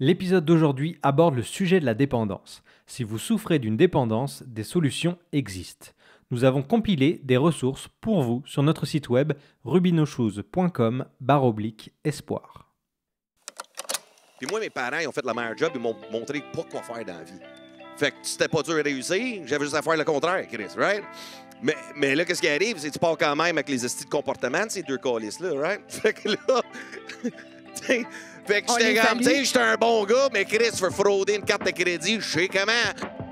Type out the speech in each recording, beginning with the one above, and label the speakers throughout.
Speaker 1: L'épisode d'aujourd'hui aborde le sujet de la dépendance. Si vous souffrez d'une dépendance, des solutions existent. Nous avons compilé des ressources pour vous sur notre site web
Speaker 2: rubinochoose.com espoir. Puis moi, mes parents, ils ont fait la meilleur job, ils m'ont montré pas quoi faire dans la vie. Fait que c'était pas dur à réussir, j'avais juste à faire le contraire, Chris, right? Mais, mais là, qu'est-ce qui arrive, c'est que tu pars quand même avec les estis de comportement de ces deux calices-là, right? Fait que là, Fait que j'étais comme, j'étais un bon gars, mais Chris veut frauder une carte de crédit, je sais comment.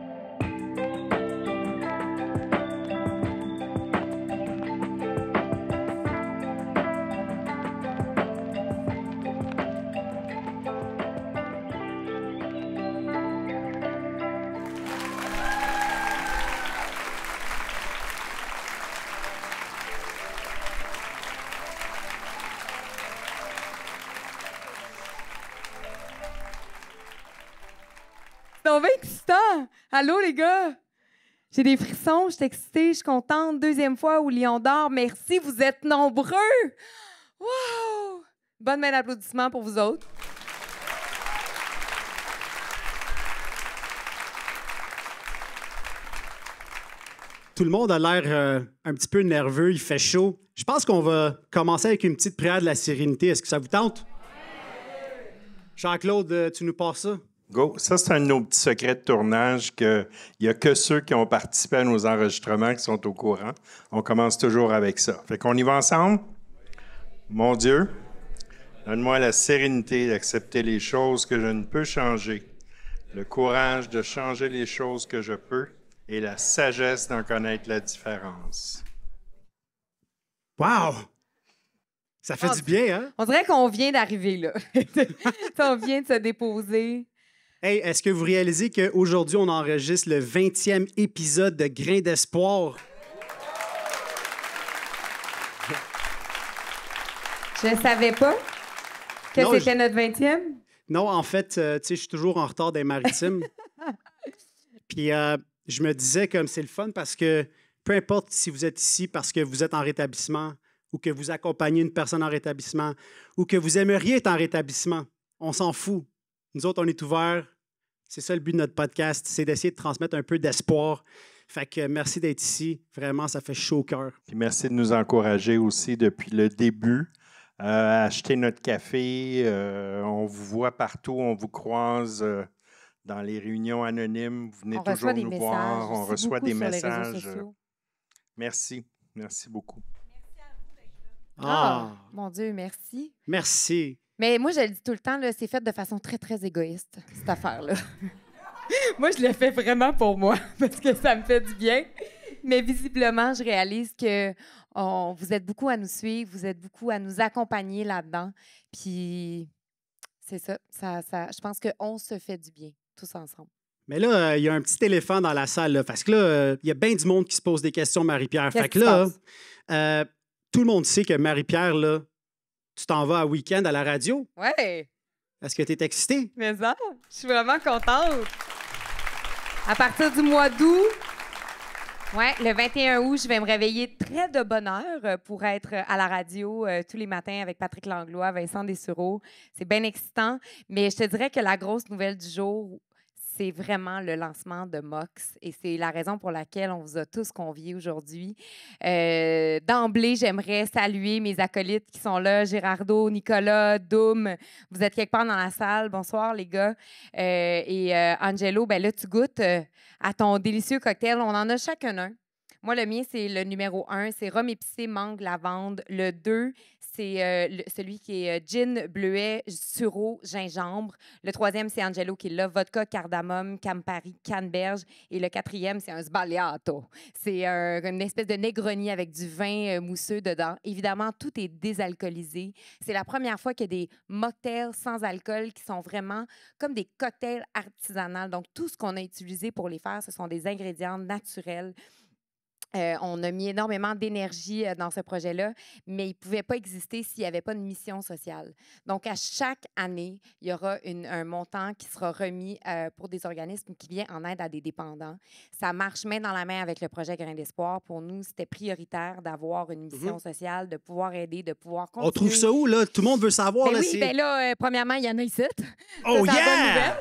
Speaker 3: les gars! J'ai des frissons, je suis excitée, je suis contente. Deuxième fois au Lion d'Or, merci, vous êtes nombreux! Wow! Bonne main d'applaudissement pour vous autres.
Speaker 1: Tout le monde a l'air euh, un petit peu nerveux, il fait chaud. Je pense qu'on va commencer avec une petite prière de la sérénité. Est-ce que ça vous tente? Jean-Claude, euh, tu nous passes ça?
Speaker 4: Ça, c'est un de nos petits secrets de tournage qu'il n'y a que ceux qui ont participé à nos enregistrements qui sont au courant. On commence toujours avec ça. Fait qu'on y va ensemble? Mon Dieu, donne-moi la sérénité d'accepter les choses que je ne peux changer, le courage de changer les choses que je peux et la sagesse d'en connaître la différence. Wow! Ça fait ah, du bien, hein?
Speaker 3: On dirait qu'on vient d'arriver là. on vient de se déposer
Speaker 1: Hey, est-ce que vous réalisez qu'aujourd'hui, on enregistre le 20e épisode de Grain d'espoir?
Speaker 3: Je ne savais pas que c'était notre 20e.
Speaker 1: Non, en fait, euh, tu sais, je suis toujours en retard des maritimes. Puis euh, je me disais comme c'est le fun parce que peu importe si vous êtes ici parce que vous êtes en rétablissement ou que vous accompagnez une personne en rétablissement ou que vous aimeriez être en rétablissement, on s'en fout. Nous autres, on est ouverts. C'est ça le but de notre podcast, c'est d'essayer de transmettre un peu d'espoir. Fait que merci d'être ici. Vraiment, ça fait chaud au cœur.
Speaker 4: Puis merci de nous encourager aussi depuis le début. Euh, à acheter notre café. Euh, on vous voit partout, on vous croise euh, dans les réunions anonymes. Vous venez toujours nous voir, on reçoit des messages. Merci, merci beaucoup. Merci à vous d'être
Speaker 3: ah, mon Dieu, merci.
Speaker 4: Merci.
Speaker 3: Mais moi, je le dis tout le temps, c'est fait de façon très, très égoïste, cette affaire-là. moi, je l'ai fais vraiment pour moi parce que ça me fait du bien. Mais visiblement, je réalise que on, vous êtes beaucoup à nous suivre, vous êtes beaucoup à nous accompagner là-dedans. Puis c'est ça, ça, ça, je pense qu'on se fait du bien tous ensemble.
Speaker 1: Mais là, euh, il y a un petit éléphant dans la salle, parce que là, euh, il y a bien du monde qui se pose des questions, Marie-Pierre. fait que là, euh, tout le monde sait que Marie-Pierre, là, tu t'en vas à week-end à la radio. Ouais. Est-ce que tu es
Speaker 3: excitée? Mais ça, je suis vraiment contente. À partir du mois d'août, ouais, le 21 août, je vais me réveiller très de bonne heure euh, pour être à la radio euh, tous les matins avec Patrick Langlois, Vincent Dessureau. C'est bien excitant, mais je te dirais que la grosse nouvelle du jour, c'est vraiment le lancement de Mox et c'est la raison pour laquelle on vous a tous conviés aujourd'hui. Euh, d'emblée, j'aimerais saluer mes acolytes qui sont là, Gérardo, Nicolas, Doom. Vous êtes quelque part dans la salle. Bonsoir les gars. Euh, et euh, Angelo, ben là, tu goûtes à ton délicieux cocktail. On en a chacun un. Moi, le mien, c'est le numéro un, c'est rhum épicé, mangue, lavande. Le 2, c'est euh, celui qui est euh, gin, bleuet, sureau, gingembre. Le troisième, c'est Angelo qui love vodka, cardamome, campari, canneberge. Et le quatrième, c'est un sbagliato. C'est une espèce de Negroni avec du vin euh, mousseux dedans. Évidemment, tout est désalcoolisé. C'est la première fois qu'il y a des mocktails sans alcool qui sont vraiment comme des cocktails artisanaux. Donc, tout ce qu'on a utilisé pour les faire, ce sont des ingrédients naturels. Euh, on a mis énormément d'énergie euh, dans ce projet-là, mais il ne pouvait pas exister s'il n'y avait pas de mission sociale. Donc, à chaque année, il y aura un montant qui sera remis euh, pour des organismes qui viennent en aide à des dépendants. Ça marche main dans la main avec le projet Grain d'espoir. Pour nous, c'était prioritaire d'avoir une mm-hmm. mission sociale, de pouvoir aider, de pouvoir contribuer. On trouve ça
Speaker 1: où, là? Tout le monde veut savoir. Ben oui, bien
Speaker 3: là, premièrement, il y en a ici.
Speaker 1: Oh, yeah!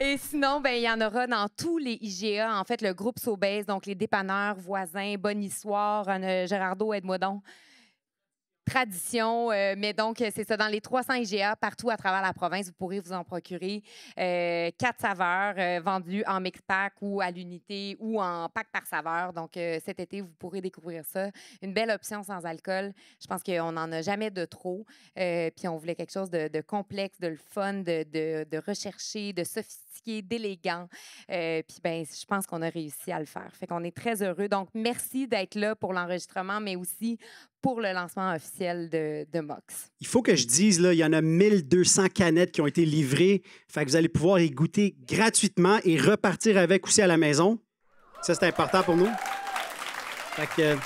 Speaker 3: Et sinon, ben, il y en aura dans tous les IGA, en fait, le groupe s'obèse, donc les dépanneurs, voisins, Bonne Histoire, euh, Gérardo, aide tradition. Euh, mais donc, euh, c'est ça, dans les 300 IGA partout à travers la province, vous pourrez vous en procurer euh, quatre saveurs vendues en mix pack ou à l'unité ou en pack par saveur. Donc, cet été, vous pourrez découvrir ça. Une belle option sans alcool. Je pense qu'on n'en a jamais de trop. puis, on voulait quelque chose de, complexe, de le fun, de, de, de recherché, de sophistiqué, d'élégant. puis, ben, je pense qu'on a réussi à le faire. Fait qu'on est très heureux. Donc, merci d'être là pour l'enregistrement, mais aussi pour le lancement officiel de, Mox.
Speaker 1: Il faut que je dise, là, il y en a 1200 canettes qui ont été livrées. Fait que vous allez pouvoir les goûter gratuitement et repartir avec aussi à la maison. Ça, c'est important pour nous. Euh,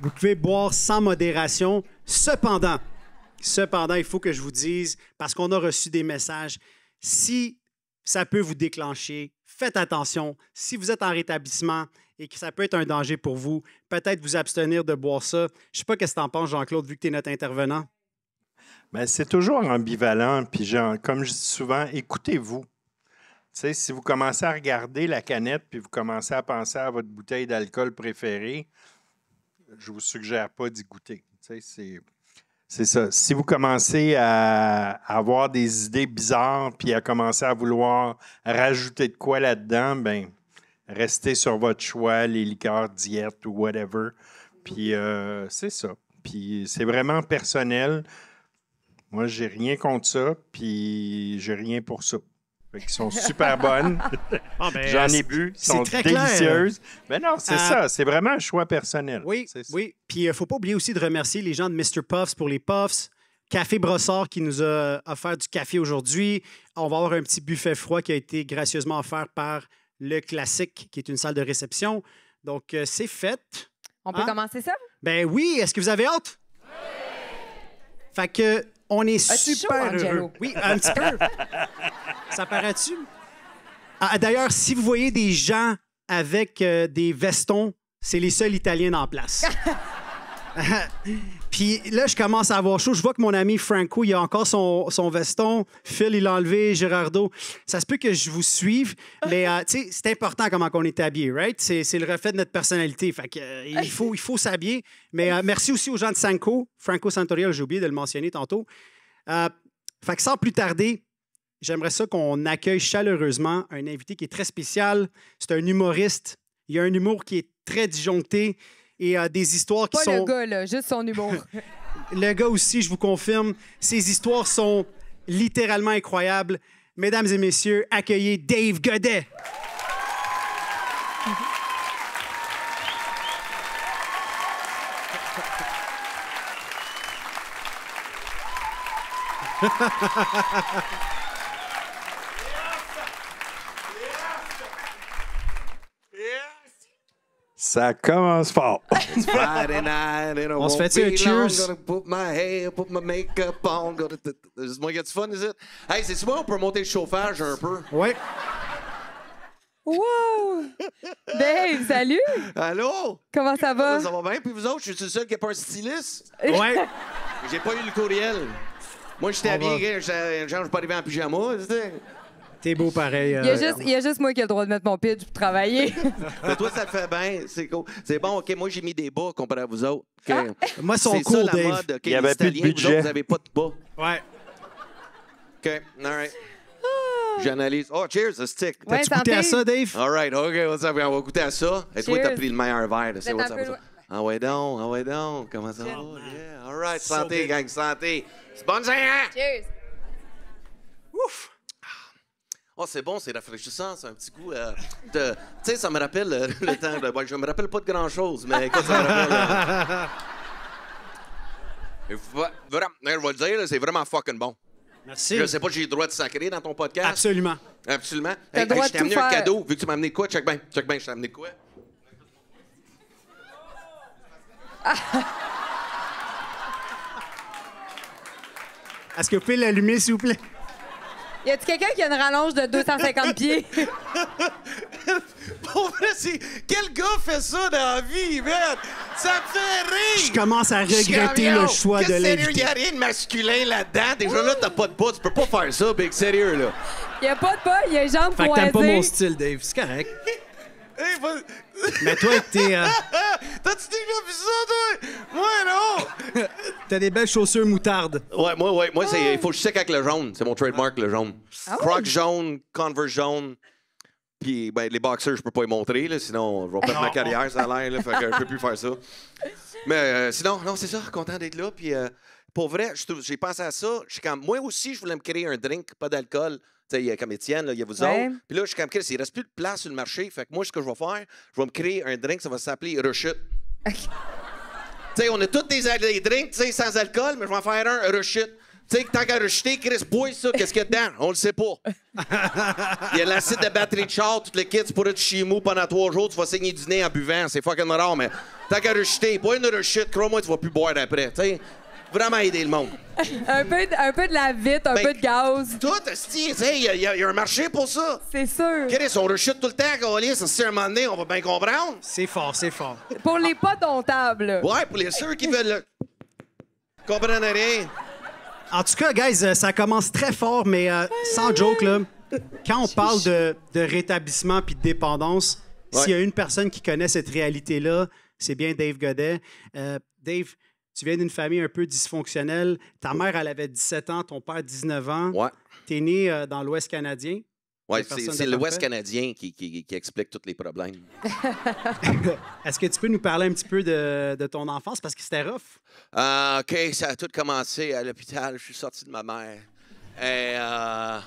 Speaker 1: vous pouvez boire sans modération. Cependant, cependant, il faut que je vous dise, parce qu'on a reçu des messages, si ça peut vous déclencher, faites attention. Si vous êtes en rétablissement, et que ça peut être un danger pour vous. Peut-être vous abstenir de boire ça. Je ne sais pas ce que tu en penses, Jean-Claude, vu que tu es notre intervenant.
Speaker 4: Bien, c'est toujours ambivalent. Puis, genre, comme je dis souvent, écoutez-vous. sais, si vous commencez à regarder la canette puis vous commencez à penser à votre bouteille d'alcool préférée, je ne vous suggère pas d'y goûter. C'est, c'est ça. Si vous commencez à avoir des idées bizarres puis à commencer à vouloir rajouter de quoi là-dedans, ben Restez sur votre choix, les liqueurs, diète ou whatever. Puis euh, c'est ça. Puis c'est vraiment personnel. Moi, j'ai rien contre ça, puis j'ai rien pour ça. Fait sont super bonnes. Ah, ben, J'en ai bu. C'est sont très délicieuses. Mais non, c'est ah. ça. C'est vraiment un choix personnel.
Speaker 1: Oui, oui. Puis il euh, ne faut pas oublier aussi de remercier les gens de Mr. Puffs pour les Puffs. Café Brossard qui nous a offert du café aujourd'hui. On va avoir un petit buffet froid qui a été gracieusement offert par le classique, qui est une salle de réception. Donc, euh, c'est fait. On peut hein? commencer ça? Ben oui, est-ce que vous avez hâte? Fait que, on est super Oui, un petit peu. Ça paraît-tu? Ah, d'ailleurs, si vous voyez des gens avec euh, des vestons, c'est les seuls Italiens en place. Puis là, je commence à avoir chaud. Je vois que mon ami Franco, il a encore son, son veston. Phil, il l'a enlevé. Gérardo, ça se peut que je vous suive. Mais euh, tu sais, c'est important comment on est habillé, right? C'est le reflet de notre personnalité. Fait que, euh, il faut, il faut s'habiller. Mais euh, merci aussi aux gens de Sanko. Franco Santoriel. j'ai oublié de le mentionner tantôt. fait que sans plus tarder, j'aimerais ça qu'on accueille chaleureusement un invité qui est très spécial. C'est un humoriste. Il a un humour qui est très disjoncté et euh, des histoires qui sont... Pas le gars, là, juste son humour. le gars aussi, je vous confirme, ses histoires sont littéralement incroyables. Mesdames et messieurs, accueillez Dave Godet.
Speaker 4: Ça commence fort.
Speaker 2: on se fait un cheers. Moi, du fun, is it? Hey, c'est moi on peut monter le chauffage un peu. Oui.
Speaker 3: Wow! Dave, salut! Allô? Comment ça va?
Speaker 2: Ça va bien, puis vous autres, je suis le seul qui n'a pas un styliste? Ouais. J'ai pas eu le courriel. Moi, j'étais habillé, genre, je suis pas arrivé en pyjama, tu sais. T'es beau pareil. il, y a euh, juste, il
Speaker 3: y, a juste, moi qui ai le droit de mettre mon pitch pour travailler.
Speaker 2: Mais toi, ça te fait bien. C'est C'est bon, OK. Moi, j'ai mis des bas comparé à vous autres. Okay. Ah. Moi, son cool, ça, Dave. La mode, il y avait plus de budget. Vous, autres, avez pas de bas. Ouais. OK. All right. J'analyse. Oh, cheers, a stick. T'as-tu goûté à ça, Dave? All right, OK, what's up? On va goûter à ça. Et toi, t'as pris le meilleur verre. C'est what's up? Ah ouais donc, ah ouais donc. Comment ça va? Oh, All right, santé, gang, santé. C'est bonne hein?
Speaker 3: Cheers. Ouf!
Speaker 2: oh, c'est bon, c'est rafraîchissant, c'est un petit goût. Euh, de... Tu sais, ça me rappelle euh, le temps. De... je me rappelle pas de grand-chose, mais écoute, ça me rappelle. Euh. je vais le dire, c'est vraiment fucking bon. Merci. Je sais pas, j'ai le droit de sacrer dans ton podcast. Absolument. Absolument. Hey, hey, je t'ai amené un cadeau. Vu que tu m'as amené quoi? Check bien. Check bien, je t'ai amené quoi?
Speaker 1: Est-ce que vous
Speaker 3: pouvez l'allumer, s'il vous plaît? Y a-tu quelqu'un qui a une rallonge de 250 pieds?
Speaker 2: Pour Quel gars fait ça dans la vie, man?
Speaker 3: Ça me fait rire! Je commence à regretter le choix de l'invité. Sérieux, y
Speaker 2: a rien de masculin là-dedans. Déjà, là, t'as pas de bas. Tu peux pas faire ça, big sérieux, là.
Speaker 3: Y a pas de bas, y a les jambes Fait que t'aimes pas mon
Speaker 2: style, Dave. C'est correct. Mais toi, t'es. Euh,
Speaker 3: T'as-tu déjà vu ça, toi? Moi, non!
Speaker 2: T'as des belles chaussures moutardes. Ouais, moi, ouais. Moi, c'est, ah. il faut que je sais avec le jaune. C'est mon trademark, le jaune. Ah. Croc jaune, Converse jaune. Puis ben, les boxers, je peux pas les montrer, là, sinon je vais perdre ma ah. carrière, ça a l'air. Fait que je peux plus faire ça. Mais euh, sinon, non, c'est ça, content d'être là. Puis euh, pour vrai, j'ai pensé à ça. Moi aussi, je voulais me créer un drink, pas d'alcool il y a comme Étienne, il y a vous autres. Puis là, je suis comme, Chris, il reste plus de place sur le marché. Fait que moi, ce que je vais faire, je vais me créer un drink, ça va s'appeler Rechute. Tu sais, on a tous des, des drinks, tu sais, sans alcool, mais je vais en faire un Rechute. Tu sais, tant qu'à rejeter, Chris, bois ça, qu'est-ce qu'il y a dedans? On le sait pas. Il y a l'acide de batterie de char, tout le kit, tu pourras être chez pendant trois jours, tu vas saigner du nez en buvant, c'est fucking rare, mais tant qu'à rejeter, bois une rechute, crois-moi, tu vas plus boire après, tu sais vraiment aider le monde.
Speaker 3: un, peu de, un peu de la vite, un ben, peu de gaz. Tout, il y, il y, a un marché pour ça. C'est sûr. qu'est-ce
Speaker 2: on rechute tout le temps, sûr, un moment donné, on va bien comprendre. C'est fort, c'est fort.
Speaker 3: Pour les pas domptables.
Speaker 2: Ouais, pour les ceux qui veulent. Comprenez rien. En tout cas,
Speaker 1: guys, euh, ça commence très fort, mais euh, sans joke, là, quand on parle de, rétablissement puis de dépendance, s'il y a une personne qui connaît cette réalité-là, c'est bien Dave Godet. Euh, Dave, tu viens d'une famille un peu dysfonctionnelle. Ta mère, elle avait 17 ans, ton père 19 ans. Ouais. Tu es né euh, dans l'Ouest canadien. Ouais, c'est l'Ouest
Speaker 2: canadien qui, explique tous les problèmes. Est-ce que tu peux nous parler
Speaker 1: un petit peu de, ton enfance? Parce que c'était rough.
Speaker 2: Ah, OK, ça a tout commencé à l'hôpital. Je suis sorti de ma mère. Et, euh,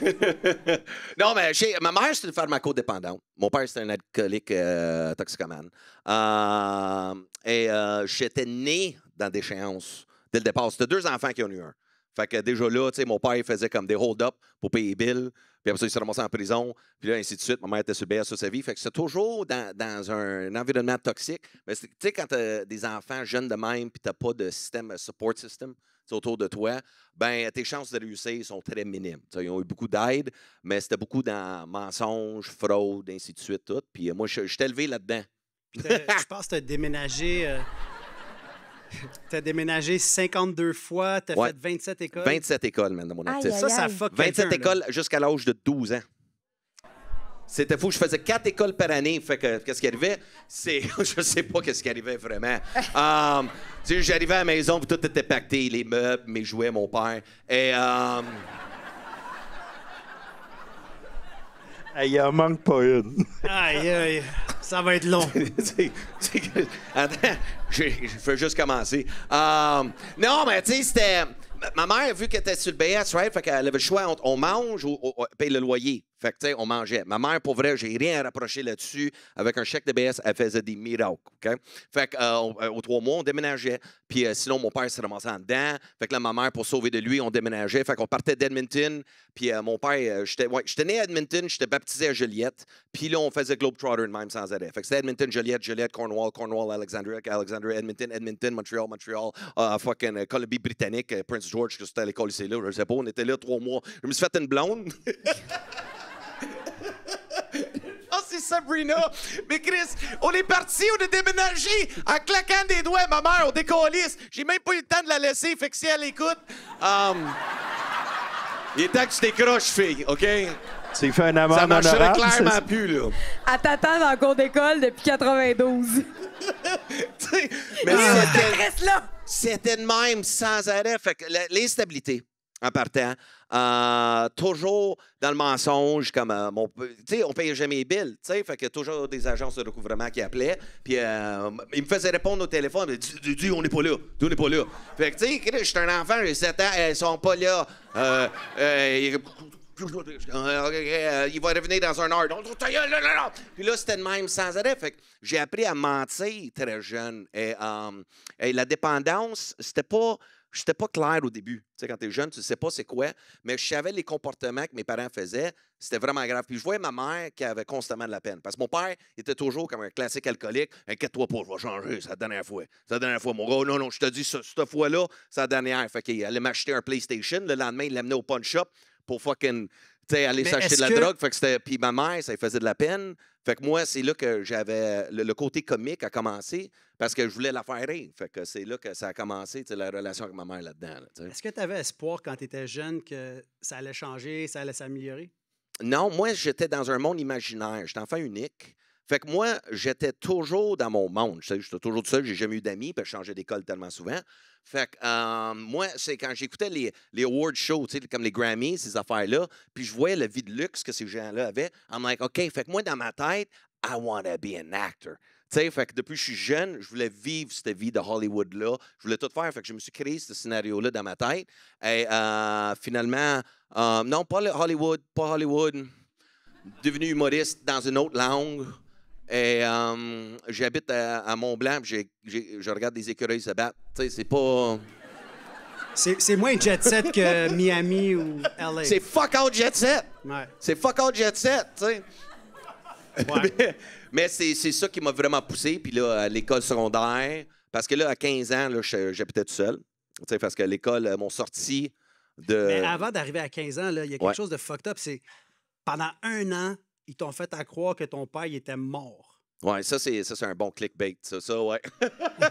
Speaker 2: non, mais ma mère, c'est une pharmacodépendante. Mon père, c'est un alcoolique toxicoman euh, toxicomane. Euh, et euh, j'étais né dans déchéance dès le départ. C'était deux enfants qui ont eu un. Fait que déjà là, tu sais, mon père, faisait comme des hold-up pour payer les billes. Puis après ça, il s'est ramassé en prison. Puis là, ainsi de suite. Ma mère était sur à sa vie. Fait que c'est toujours dans, un, environnement toxique. Mais tu sais, quand as des enfants jeunes de même, puis t'as pas de système, support system, autour de toi, ben tes chances de réussir sont très minimes. ils ont eu beaucoup d'aide, mais c'était beaucoup dans mensonges, fraude, ainsi de suite, tout. Puis euh, moi, je, suis t'ai élevé là-dedans.
Speaker 1: Je pense que tu as déménagé. T'as déménagé 52 euh, fois, t'as fait 27 écoles. 27
Speaker 2: écoles, maintenant, mon Ça, ça 27 écoles jusqu'à l'âge de 12 ans. C'était fou. Je faisais quatre écoles par année. Fait que, qu'est-ce qui arrivait? C'est, je sais pas qu'est-ce qui arrivait vraiment. um, j'arrivais à la maison, tout était pacté. Les meubles, mes jouets, mon père. Et, um... Il en manque pas une. aïe, aïe. Ça va être long. attends, je veux juste commencer. Um, non, mais tu sais, c'était. Ma mère, vu qu'elle était sur le BS, right? Fait qu'elle avait le choix entre on mange ou, on paye le loyer. Fait que, tu sais, on mangeait. Ma mère, pour vrai, j'ai rien à rapprocher là-dessus. Avec un chèque de BS, elle faisait des miracles. OK? Fait que, euh, euh, aux trois mois, on déménageait. Puis euh, sinon, mon père s'est ramassé en dedans. Fait que là, ma mère, pour sauver de lui, on déménageait. Fait qu'on partait d'Edmonton. Puis mon père, j'étais ouais, né à Edmonton, j'étais baptisé à Joliette. Puis là, on faisait Globetrotter de même sans arrêt. Fait que c'était Edmonton, Juliette, Joliette, Cornwall, Cornwall, Alexandria, Alexandria, Edmonton, Edmonton, Montreal, Montreal, uh, fucking Colombie-Britannique, Prince George, que c'était à l'école, ici, là, je sais pas. On était là trois mois. Je me suis fait une blonde. Sabrina. Mais Chris, on est parti, on est déménagé en claquant des doigts. Ma mère, on décollisse. J'ai même pas eu le temps de la laisser. Fait que si elle écoute, um, il est temps que tu décroches, fille, OK? Tu fait un amour. Ça marcherait clairement plus, là.
Speaker 3: À t'attendre en cours d'école depuis 92.
Speaker 2: Mais ah. c'était... là! C'était de même sans arrêt. Fait que l'instabilité en partant. toujours dans le mensonge, comme euh, tu sais, on payait jamais les billes, tu fait que toujours des agences de recouvrement qui appelaient, puis euh, ils me faisaient répondre au téléphone, tu dis, on n'est pas là, dis, on n'est pas là. Fait que, tu sais, suis un enfant, j'ai 7 ans, ils sont pas là. Euh, euh, il va revenir dans un heure. Puis là, c'était le même sans arrêt. Fait que j'ai appris à mentir très jeune. Et, et la dépendance, c'était pas je n'étais pas clair au début. Tu sais, quand tu es jeune, tu ne sais pas c'est quoi, mais je savais les comportements que mes parents faisaient. C'était vraiment grave. Puis je voyais ma mère qui avait constamment de la peine. Parce que mon père était toujours comme un classique alcoolique. Inquiète-toi pas, je vais changer, c'est la dernière fois. C'est la dernière fois, mon gars. Non, non, je te dis, cette fois-là, c'est la dernière. Fait qu'il allait m'acheter un PlayStation. Le lendemain, il l'amenait au pawn shop pour fucking. sais, aller s'acheter de la drogue. Puis ma mère, ça lui faisait de la peine. Fait que moi, c'est là que j'avais. Le, côté comique a commencé parce que je voulais la faire rire. Fait que c'est là que ça a commencé, la relation avec ma mère là-dedans. Là, dedans est ce que tu avais
Speaker 1: espoir quand tu étais jeune que ça allait changer, ça allait s'améliorer?
Speaker 2: Non, moi, j'étais dans un monde imaginaire. J'étais enfant unique. Fait que moi, j'étais toujours dans mon monde. suis toujours seul, j'ai jamais eu d'amis, puis je changeais d'école tellement souvent. Fait que moi, c'est quand j'écoutais les, les award shows, comme les Grammys, ces affaires-là, puis je voyais la vie de luxe que ces gens-là avaient, I'm like, OK, fait que moi, dans ma tête, I want to be an actor. fait que depuis que je suis jeune, je voulais vivre cette vie de Hollywood-là. Je voulais tout faire. Fait que je me suis créé ce scénario-là dans ma tête. Et finalement, non, pas Hollywood, pas Hollywood. Devenu humoriste dans une autre langue. Et j'habite à, Mont-Blanc, je regarde des écureuils se battre. Tu c'est pas...
Speaker 1: C'est moins jet set que
Speaker 2: Miami ou LA. C'est fuck out jet set. C'est fuck out jet set, tu sais. mais, c'est ça qui m'a vraiment poussé. Puis là, à l'école secondaire, parce que là, à 15 ans, j'habitais tout seul. Tu sais, parce que l'école, euh, m'ont sorti de. Mais avant
Speaker 1: d'arriver à 15 ans, il y a quelque chose de fucked up. C'est pendant un an, ils t'ont fait à croire que ton père était mort.
Speaker 2: Ouais, ça c'est ça c'est un bon clickbait, ça, ça ouais.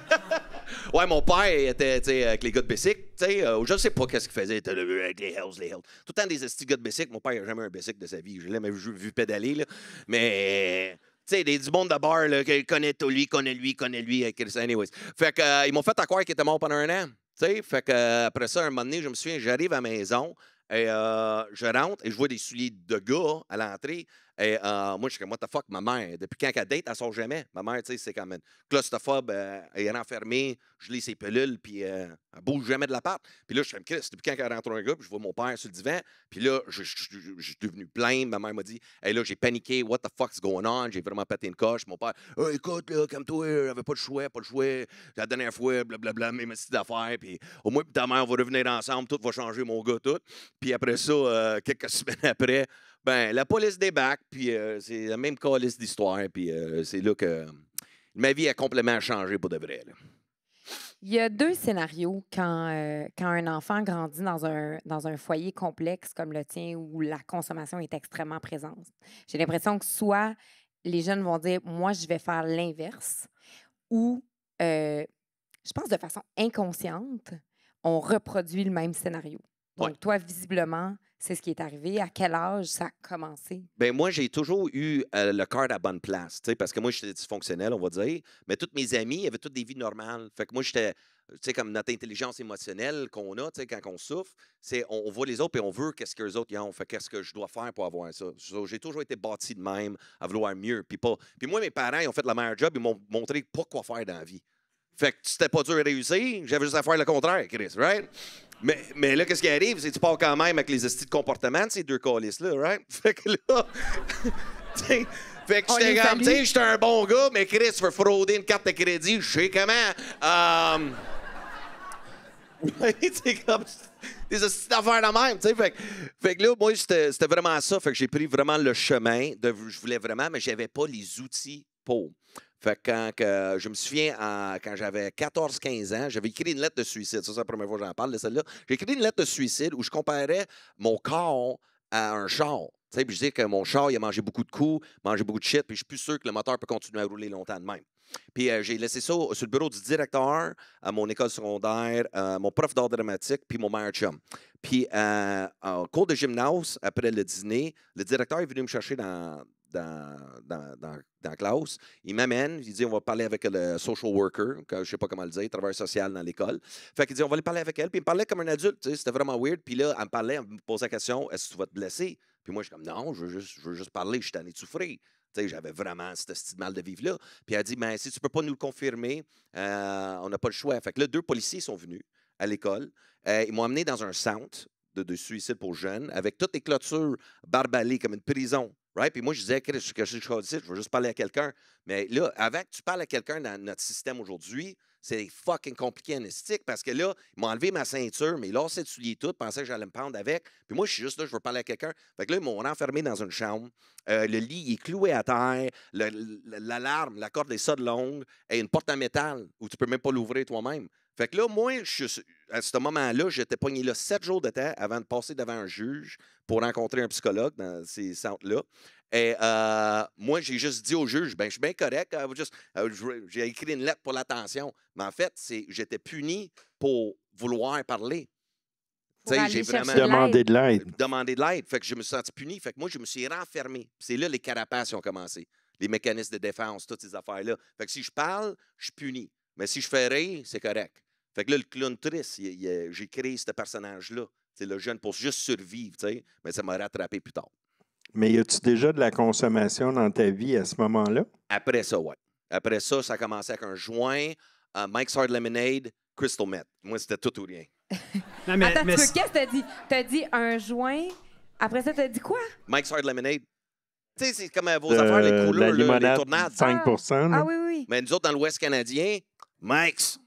Speaker 2: ouais, mon père était avec les gars de Bessic, tu sais, euh, je sais pas qu'est-ce qu'il faisait, était avec les Hells, les Hells. Tout le temps des petits gars de Bessic, mon père n'a jamais eu un Bessic de sa vie, je l'ai même vu, pédaler là, mais tu sais, du monde de bar, là, connaît tout lui, connaît lui, connaît lui. Anyways. Fait que, euh, ils m'ont fait à croire qu'il était mort pendant un an. fait que, euh, après ça, un moment donné, je me souviens, j'arrive à la maison et je rentre et je vois des souliers de gars à l'entrée. Et euh, moi, je suis comme, what the fuck, ma mère, depuis quand qu'elle date, elle sort jamais. Ma mère, tu sais, c'est comme une claustrophobe, euh, elle est renfermée, je lis ses pelules, puis euh, elle bouge jamais de la part. Puis là, je suis comme, depuis quand qu'elle rentre dans un groupe, je vois mon père sur le divan, puis là, je, suis devenu plein. Ma mère m'a dit, hey, là, j'ai paniqué, what the fuck's going on, j'ai vraiment pété une coche. Mon père, «Euh, écoute, là, comme toi, j'avais pas de choix, pas de choix, la dernière fois, blablabla, mes messieurs d'affaires, puis au moins, ta mère, on va revenir ensemble, tout va changer, mon gars, tout. Puis après ça, euh, quelques semaines après, ben, la police débarque, puis euh, c'est la même calice d'histoire, puis euh, c'est là que euh, ma vie a complètement changé pour de vrai.
Speaker 3: Il y a deux scénarios quand, quand un enfant grandit dans un, dans un foyer complexe comme le tien où la consommation est extrêmement présente. J'ai l'impression que soit les jeunes vont dire Moi, je vais faire l'inverse, ou je pense de façon inconsciente, on reproduit le même scénario. Donc, toi, visiblement, c'est ce qui est arrivé. À quel âge ça a commencé?
Speaker 2: Bien, moi, j'ai toujours eu euh, le cœur à la bonne place, parce que moi, j'étais dysfonctionnel, on va dire. Mais toutes mes amis avaient toutes des vies normales. Fait que moi, j'étais, euh, tu sais, comme notre intelligence émotionnelle qu'on a, tu sais, quand on souffre, c'est on, voit les autres et on veut qu'est-ce que les autres ont. Fait qu'est-ce que je dois faire pour avoir ça? J'ai toujours été bâti de même, à vouloir mieux. Puis, puis moi, mes parents, ils ont fait le meilleur job, ils m'ont montré pas quoi faire dans la vie. Fait que tu c'était pas dur à réussir, j'avais juste à faire le contraire, Chris, right? Mais, mais là, qu'est-ce qui arrive? C'est que tu pars quand même avec les estis de comportement de ces deux callistes là right? Fait que là. Fait que j'étais comme, tu sais, j'étais un bon gars, mais Chris, tu veux frauder une carte de crédit, je sais comment. Euh... c'est comme des d'affaires de même, tu sais. Fait, que là, moi, c'était vraiment ça. Fait que j'ai pris vraiment le chemin de je voulais vraiment, mais j'avais pas les outils pour. Fait que quand je me souviens, quand j'avais 14-15 ans, j'avais écrit une lettre de suicide. Ça, c'est la première fois que j'en parle de celle-là. J'ai écrit une lettre de suicide où je comparais mon corps à un char. Tu sais, je disais que mon char, il a mangé beaucoup de coups, mangé beaucoup de shit, puis je suis plus sûr que le moteur peut continuer à rouler longtemps de même. Puis euh, j'ai laissé ça sur le bureau du directeur à mon école secondaire, euh, mon prof d'art dramatique, puis mon maire chum. Puis euh, en cours de gymnase, après le dîner, le directeur est venu me chercher dans, dans, dans, la classe. Il m'amène, il dit on va parler avec le social worker, je ne sais pas comment le dire, travailleur social dans l'école. Fait qu'il dit on va aller parler avec elle. Puis il me parlait comme un adulte, c'était vraiment weird. Puis là, elle me parlait, elle me posait la question est-ce que tu vas te blesser Puis moi, je suis comme non, je veux juste, parler, je suis tanné souffrir. J'avais vraiment ce mal de vivre-là. Puis elle a dit, mais ben, si tu ne peux pas nous le confirmer, euh, on n'a pas le choix. Fait que là, deux policiers sont venus à l'école. Euh, ils m'ont amené dans un centre de, suicide pour jeunes, avec toutes les clôtures barbalées comme une prison puis moi, je disais, que je vais veux juste parler à quelqu'un. Mais là, avant que tu parles à quelqu'un dans notre système aujourd'hui, c'est fucking compliqué en esthétique, parce que là, ils m'ont enlevé ma ceinture, mais là, c'est tout, tout, pensais que j'allais me prendre avec. Puis moi, je suis juste là, je veux parler à quelqu'un. Fait que là, ils m'ont renfermé dans une chambre. Euh, le lit est cloué à terre. L'alarme, la corde est ça de longue et une porte en métal où tu peux même pas l'ouvrir toi-même. Fait que là, moi, à ce moment-là, j'étais pogné là sept jours de temps avant de passer devant un juge pour rencontrer un psychologue dans ces centres-là. Et euh, moi, j'ai juste dit au juge, ben, je suis bien correct, hein, euh, j'ai écrit une lettre pour l'attention. Mais en fait, j'étais puni pour vouloir parler.
Speaker 4: J'ai vraiment demandé de l'aide.
Speaker 2: Demander de l'aide. Fait que je me suis senti puni. Fait que moi, je me suis renfermé. C'est là les carapaces ont commencé. Les mécanismes de défense, toutes ces affaires-là. Fait que si je parle, je suis puni. Mais si je fais rire, c'est correct. Fait que là, le clown triste, euh, j'ai créé ce personnage-là. C'est le jeune pour juste survivre, tu sais. Mais ça m'a rattrapé plus tard.
Speaker 4: Mais y a-tu déjà de la consommation dans ta vie à ce moment-là?
Speaker 2: Après ça, ouais. Après ça, ça a commencé avec un joint, euh, Mike's Hard Lemonade, Crystal Meth. Moi, c'était tout ou rien.
Speaker 3: mais, Attends, qu'est-ce que t'as dit? T'as dit un joint, après ça, t'as dit quoi?
Speaker 2: Mike's Hard Lemonade.
Speaker 3: Tu sais, c'est comme euh, vos affaires, les
Speaker 2: couleurs, les tournades. 5 ah, ah oui, oui. Mais nous autres, dans l'Ouest canadien, Mike's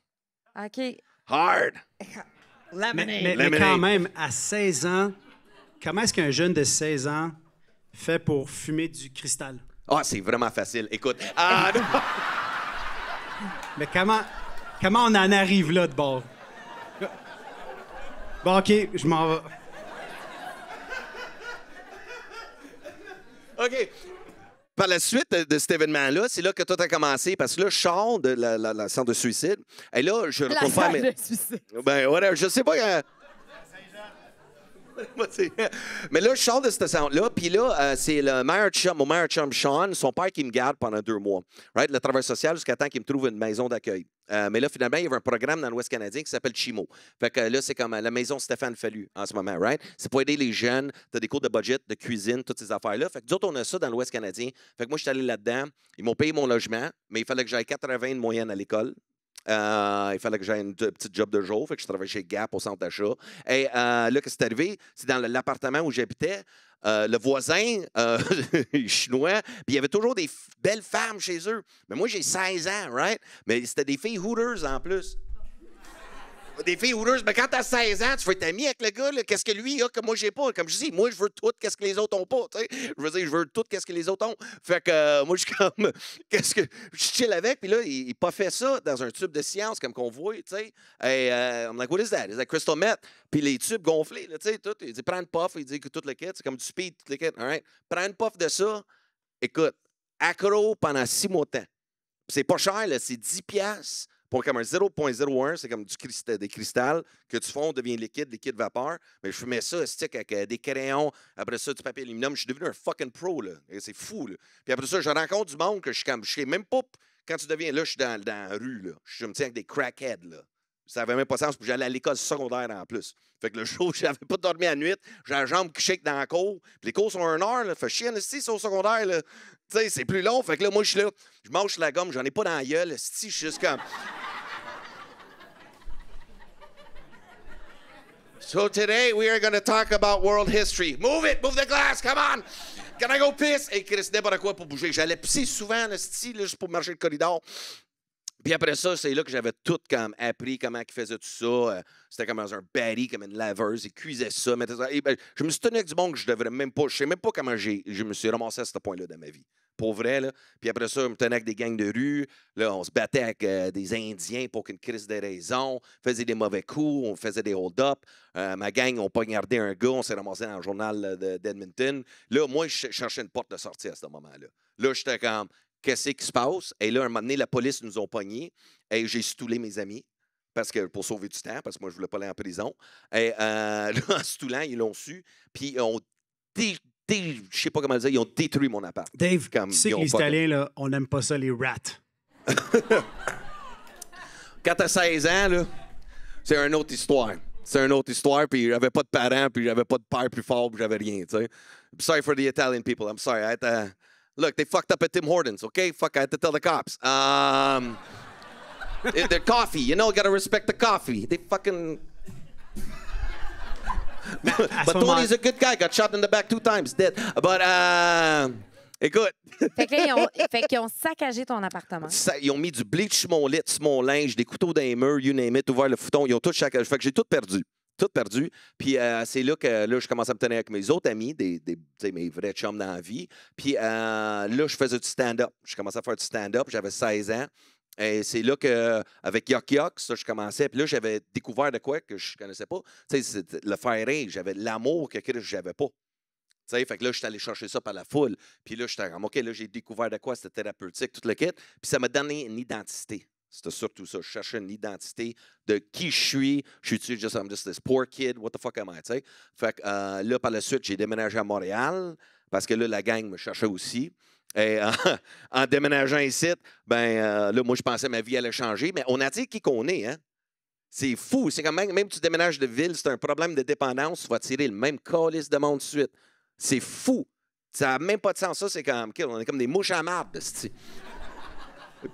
Speaker 3: OK. Hard. Mais, mais, quand
Speaker 2: même,
Speaker 1: à 16 ans, comment est-ce qu'un jeune de 16 ans fait pour fumer du cristal?
Speaker 2: Ah, oh, c'est vraiment facile. Écoute. Ah,
Speaker 1: mais comment, comment on en arrive là de bord? Bon, OK, je m'en
Speaker 2: vais. OK. Par la suite de, cet événement-là, c'est là que tout a commencé. Parce que là, je de la, la, de suicide. Et là, je ne pas. suicide. Ben, voilà, je sais pas. Euh, Mais là, je sors de cette centre-là, puis là, euh, c'est le maire chum, mon meilleur chum Sean, son père qui me garde pendant deux mois. Le travail social jusqu'à temps qu'il me trouve une maison d'accueil. Euh, mais là, finalement, il y avait un programme dans l'Ouest canadien qui s'appelle Chimo. Fait que là, c'est comme euh, la maison Stéphane Fallu en ce moment, right? C'est pour aider les jeunes. Tu as des cours de budget, de cuisine, toutes ces affaires-là. Fait que d'autres, on a ça dans l'Ouest canadien. Fait que moi, je suis allé là-dedans. Ils m'ont payé mon logement, mais il fallait que j'aille 80 de moyenne à l'école. Euh, il fallait que j'aie une petite job de jour. Fait que je travaillais chez Gap au centre d'achat. Et euh, là, que c'est arrivé, c'est dans l'appartement où j'habitais. Euh, le voisin chinois, puis il y avait toujours des belles femmes chez eux. Mais moi, j'ai 16 ans, right? Mais c'était des filles Hooters en plus. Des filles houleuses. Mais quand t'as 16 ans, tu veux être ami avec le gars, qu'est-ce que lui a que moi j'ai pas? Comme je dis, moi je veux tout, qu'est-ce que les autres ont pas, tu sais. Je veux dire, je veux tout, qu'est-ce que les autres ont. Fait que euh, moi je suis comme, qu'est-ce que. Je chill avec, puis là, il, pas fait ça dans un tube de science, comme qu'on voit, tu sais. Et euh, I'm like, what is that? Is like crystal Met, Puis les tubes gonflés, tu sais, tout. Il dit, prends une puff, il dit que tout le kit, c'est comme du speed, tout le kit, all right? Prends une puff de ça, écoute, accro pendant six mois de temps. C'est pas cher, là, c'est 10 pour comme un 0.01, c'est comme des cristals que tu fonds, devient liquide, liquide vapeur. Mais je fumais ça, stick, avec euh, des crayons, après ça, du papier aluminium. Je suis devenu un fucking pro, là. C'est fou, là. Puis après ça, je rencontre du monde que je suis comme, je même pas. Quand tu deviens là, je suis dans, la rue, là. Je me tiens avec des crackheads, là. Ça n'avait même pas sens, j'allais à l'école secondaire en plus. Fait que le jour où j'avais pas dormi à la nuit, j'ai la jambe qui shake dans la cour. Puis les cours sont un heure, là. Fait chien, si c'est au secondaire, là. Tu sais, c'est plus long. Fait que là, moi, je suis là. Je mange la gomme, j'en ai pas dans la gueule. Si, je suis comme. So today we are going to talk about world history. Move it, move the glass, come on. Can I go piss? Et Chris, n'importe quoi pour bouger. J'allais pisser souvent, le style, juste pour marcher le corridor. Puis après ça, c'est là que j'avais tout comme appris comment il faisait tout ça. Euh, c'était comme dans un baril, comme une laveuse. Il cuisait ça, eh ben, je me suis tenu avec du bon que je devrais même pas. Je sais même pas comment j'ai, je me suis ramassé à ce point-là dans ma vie pour vrai. Puis après ça, on me avec des gangs de rue. Là, on se battait avec euh, des Indiens pour qu'une crise de On faisait des mauvais coups, on faisait des hold-up. Euh, ma gang, on poignardait un gars, on s'est ramassé dans le journal euh, d'Edmonton. Là, moi, je cherchais une porte de sortie à ce moment-là. Là, j'étais comme, qu'est-ce qui se passe? Et là, un moment donné, la police nous ont pognés. Et j'ai stoulé mes amis parce que pour sauver du temps, parce que moi, je ne voulais pas aller en prison. Et là, en stoulant, ils l'ont su. Puis on dé... je sais pas comment le dire, ils ont détruit mon appart. Dave, Comme, tu sais que les Italiens,
Speaker 1: là, on n'aime pas ça, les rats.
Speaker 2: Quand as 16 ans, là, c'est une autre histoire. C'est une autre histoire, puis j'avais pas de parents, puis j'avais pas de père plus fort, puis j'avais rien, tu sais. Sorry for the Italian people, I'm sorry. I had Look, they fucked up at Tim Hortons, okay? Fuck, I had to tell the cops. Um... their coffee, you know, gotta respect the coffee. They fucking but Tony's a good guy. Got shot in the back two times, dead. But uh, écoute.
Speaker 3: fait que là, ils ont, fait qu'ils ont saccagé ton appartement.
Speaker 2: ils ont mis du bleach sur mon lit, sur mon linge, des couteaux dans les murs, you name it, ouvert le fouton. Ils ont tout saccagé. Fait que j'ai tout perdu tout perdu. Puis euh, c'est là que là, je commençais à me tenir avec mes autres amis, des, des mes vrais chums dans la vie. Puis euh, là, je faisais du stand-up. Je commençais à faire du stand-up. J'avais 16 ans. Et c'est là que, avec Yuck ça, je commençais. Puis là, j'avais découvert de quoi que je connaissais pas. Tu sais, le faire J'avais l'amour que je n'avais pas. Tu sais, fait que là, je suis allé chercher ça par la foule. Puis là, j'étais comme, OK, là, j'ai découvert de quoi c'était thérapeutique, tout le kit. Puis ça m'a donné une identité. C'était surtout ça. Je cherchais une identité de qui je suis. Je suis juste, I'm just this poor kid. What the fuck am I? tu sais? Fait que euh, là, par la suite, j'ai déménagé à Montréal parce que là, la gang me cherchait aussi. Et en, déménageant ici, ben euh, là, moi, je pensais que ma vie allait changer, mais on a dit qui qu'on est, hein? C'est fou. C'est quand même, même tu déménages de ville, c'est un problème de dépendance, tu vas tirer le même colis de monde de suite. C'est fou. Ça n'a même pas de sens. Ça, c'est comme, on est comme des mouches à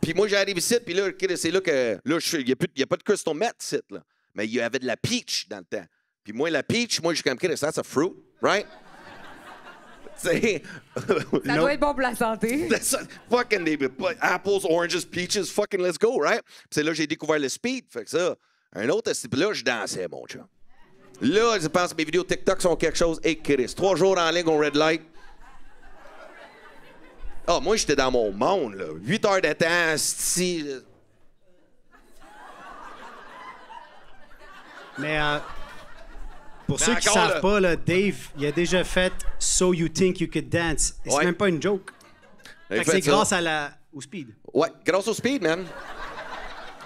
Speaker 2: Puis moi, j'arrive ici, puis là, c'est là que, là, il n'y a, pas de custom ici, là. Mais il y avait de la peach dans le temps. Puis moi, la peach, moi, je suis comme, ça, c'est fruit, right? ça doit être bon pour la santé. fucking des apples, oranges, peaches, fucking let's go, right? C'est là que j'ai découvert le speed. Fait ça, un autre, puis là, je dansais, mon chat. Là, je pense que mes vidéos TikTok sont quelque chose. Et Chris, trois jours en ligne on red light. Ah, oh, moi, j'étais dans mon monde, là. 8 heures de temps, si. Mais. Euh, pour ceux qui
Speaker 1: ne savent pas, là, Dave, il a déjà fait So You Think You Could Dance. c'est même pas une joke. C'est grâce à la... au speed.
Speaker 2: Ouais, grâce au speed, man.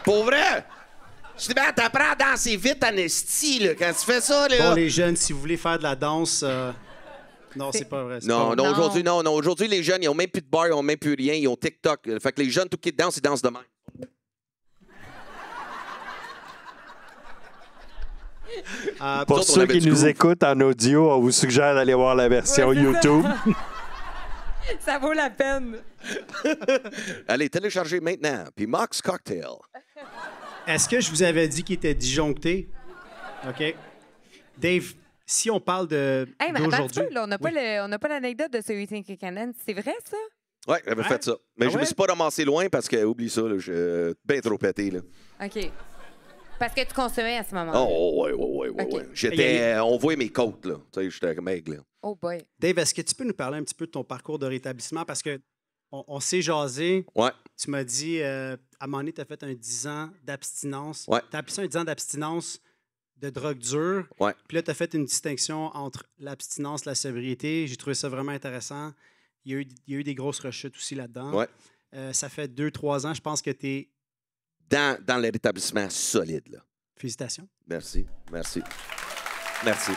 Speaker 2: Pour vrai! ben, t'apprends à danser vite en là, quand tu fais ça, là. Bon, les jeunes,
Speaker 1: si vous voulez faire de la danse... Euh, non, c'est pas vrai. Non, non, aujourd'hui,
Speaker 2: non. non. Aujourd'hui, les jeunes, ils ont même plus de bar, ils ont même plus rien, ils ont TikTok. Fait que les jeunes, tout qui dansent, ils dansent demain.
Speaker 1: Euh, Pour ceux qui nous
Speaker 2: écoutent en audio, on vous suggère d'aller voir la version YouTube.
Speaker 3: Ça. vaut la peine.
Speaker 2: Allez, téléchargez maintenant. Puis Mox Cocktail.
Speaker 1: Est-ce que je vous avais dit qu'il était disjoncté? OK. Dave, si on parle de. Hey,
Speaker 3: mais d'aujourd'hui, on n'a pas l'anecdote de ce Eating Cannon. C'est vrai, ça?
Speaker 2: Oui, j'avais fait ça. Mais ah je ne me suis pas ramassé loin parce que, oublie ça, je suis bien trop pété. Là.
Speaker 3: OK. Parce que tu consommais à ce moment-là. Oh, ah, oui, oui, oui. oui, J'étais,
Speaker 2: on voyait mes côtes, là. Tu sais, j'étais maigre, là.
Speaker 3: Oh boy.
Speaker 1: Dave, est-ce que tu peux nous parler un petit peu de ton parcours de rétablissement? Parce que on, s'est jasé. Ouais. Tu m'as dit, euh, à mon moment donné, tu as fait un 10 ans d'abstinence. Tu as pu ça un 10 ans d'abstinence de drogue dure. Ouais. Puis là, tu as fait une distinction entre l'abstinence, et la sobriété. J'ai trouvé ça vraiment intéressant. Il y a eu, des grosses rechutes aussi là-dedans. Ouais. Euh, ça fait 2-3 ans, je pense que tu es
Speaker 2: dans, dans le rétablissement solide. Là. Félicitations. Merci, merci, merci.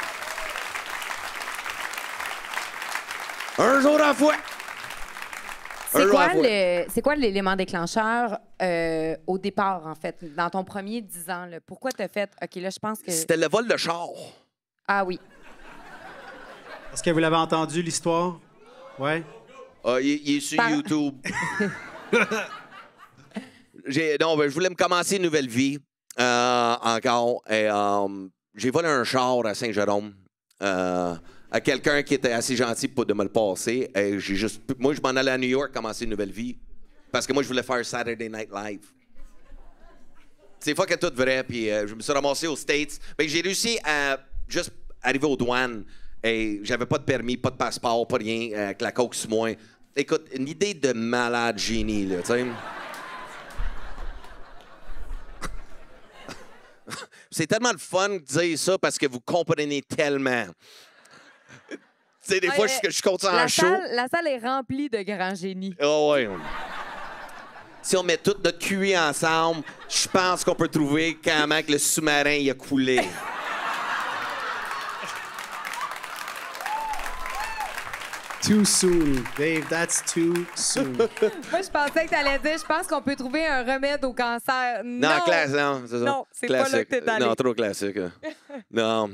Speaker 2: Un jour à fois.
Speaker 3: C'est quoi, l'élément déclencheur euh, au départ, en fait, dans ton premier 10 ans? Là, pourquoi t'as fait, OK, là, je pense que. C'était
Speaker 2: le vol de char.
Speaker 3: Ah oui.
Speaker 1: Est-ce que vous l'avez entendu, l'histoire?
Speaker 2: Oui. Ah, il est sur YouTube. non, ben, je voulais me commencer une nouvelle vie euh, encore. Euh, j'ai volé un char à Saint-Jérôme euh, à quelqu'un qui était assez gentil pour de me le passer. moi, je m'en allais à New York commencer une nouvelle vie parce que moi, je voulais faire Saturday Night Live. C'est fois que tout vrai. Puis je me suis ramassé aux States. Mais ben, j'ai réussi à juste arriver aux douanes. Et j'avais pas de permis, pas de passeport, pas rien, avec la coque sur moi. Écoute, une idée de malade génie, là, tu sais. C'est tellement le fun de dire ça parce que vous comprenez tellement. tu sais, des fois, je, je content. en show.
Speaker 3: La salle est remplie de grands génies.
Speaker 2: oh, ouais. Si on met tout notre QI ensemble, je pense qu'on peut trouver quand même que le sous-marin y a coulé.
Speaker 1: Too soon, Dave, that's too soon. Moi,
Speaker 3: je pensais que tu allais dire, je pense qu'on peut trouver un remède au cancer. Non, classique, non, c'est ça. Non, c'est pas là que t'es Non, trop
Speaker 2: classique. Hein. non.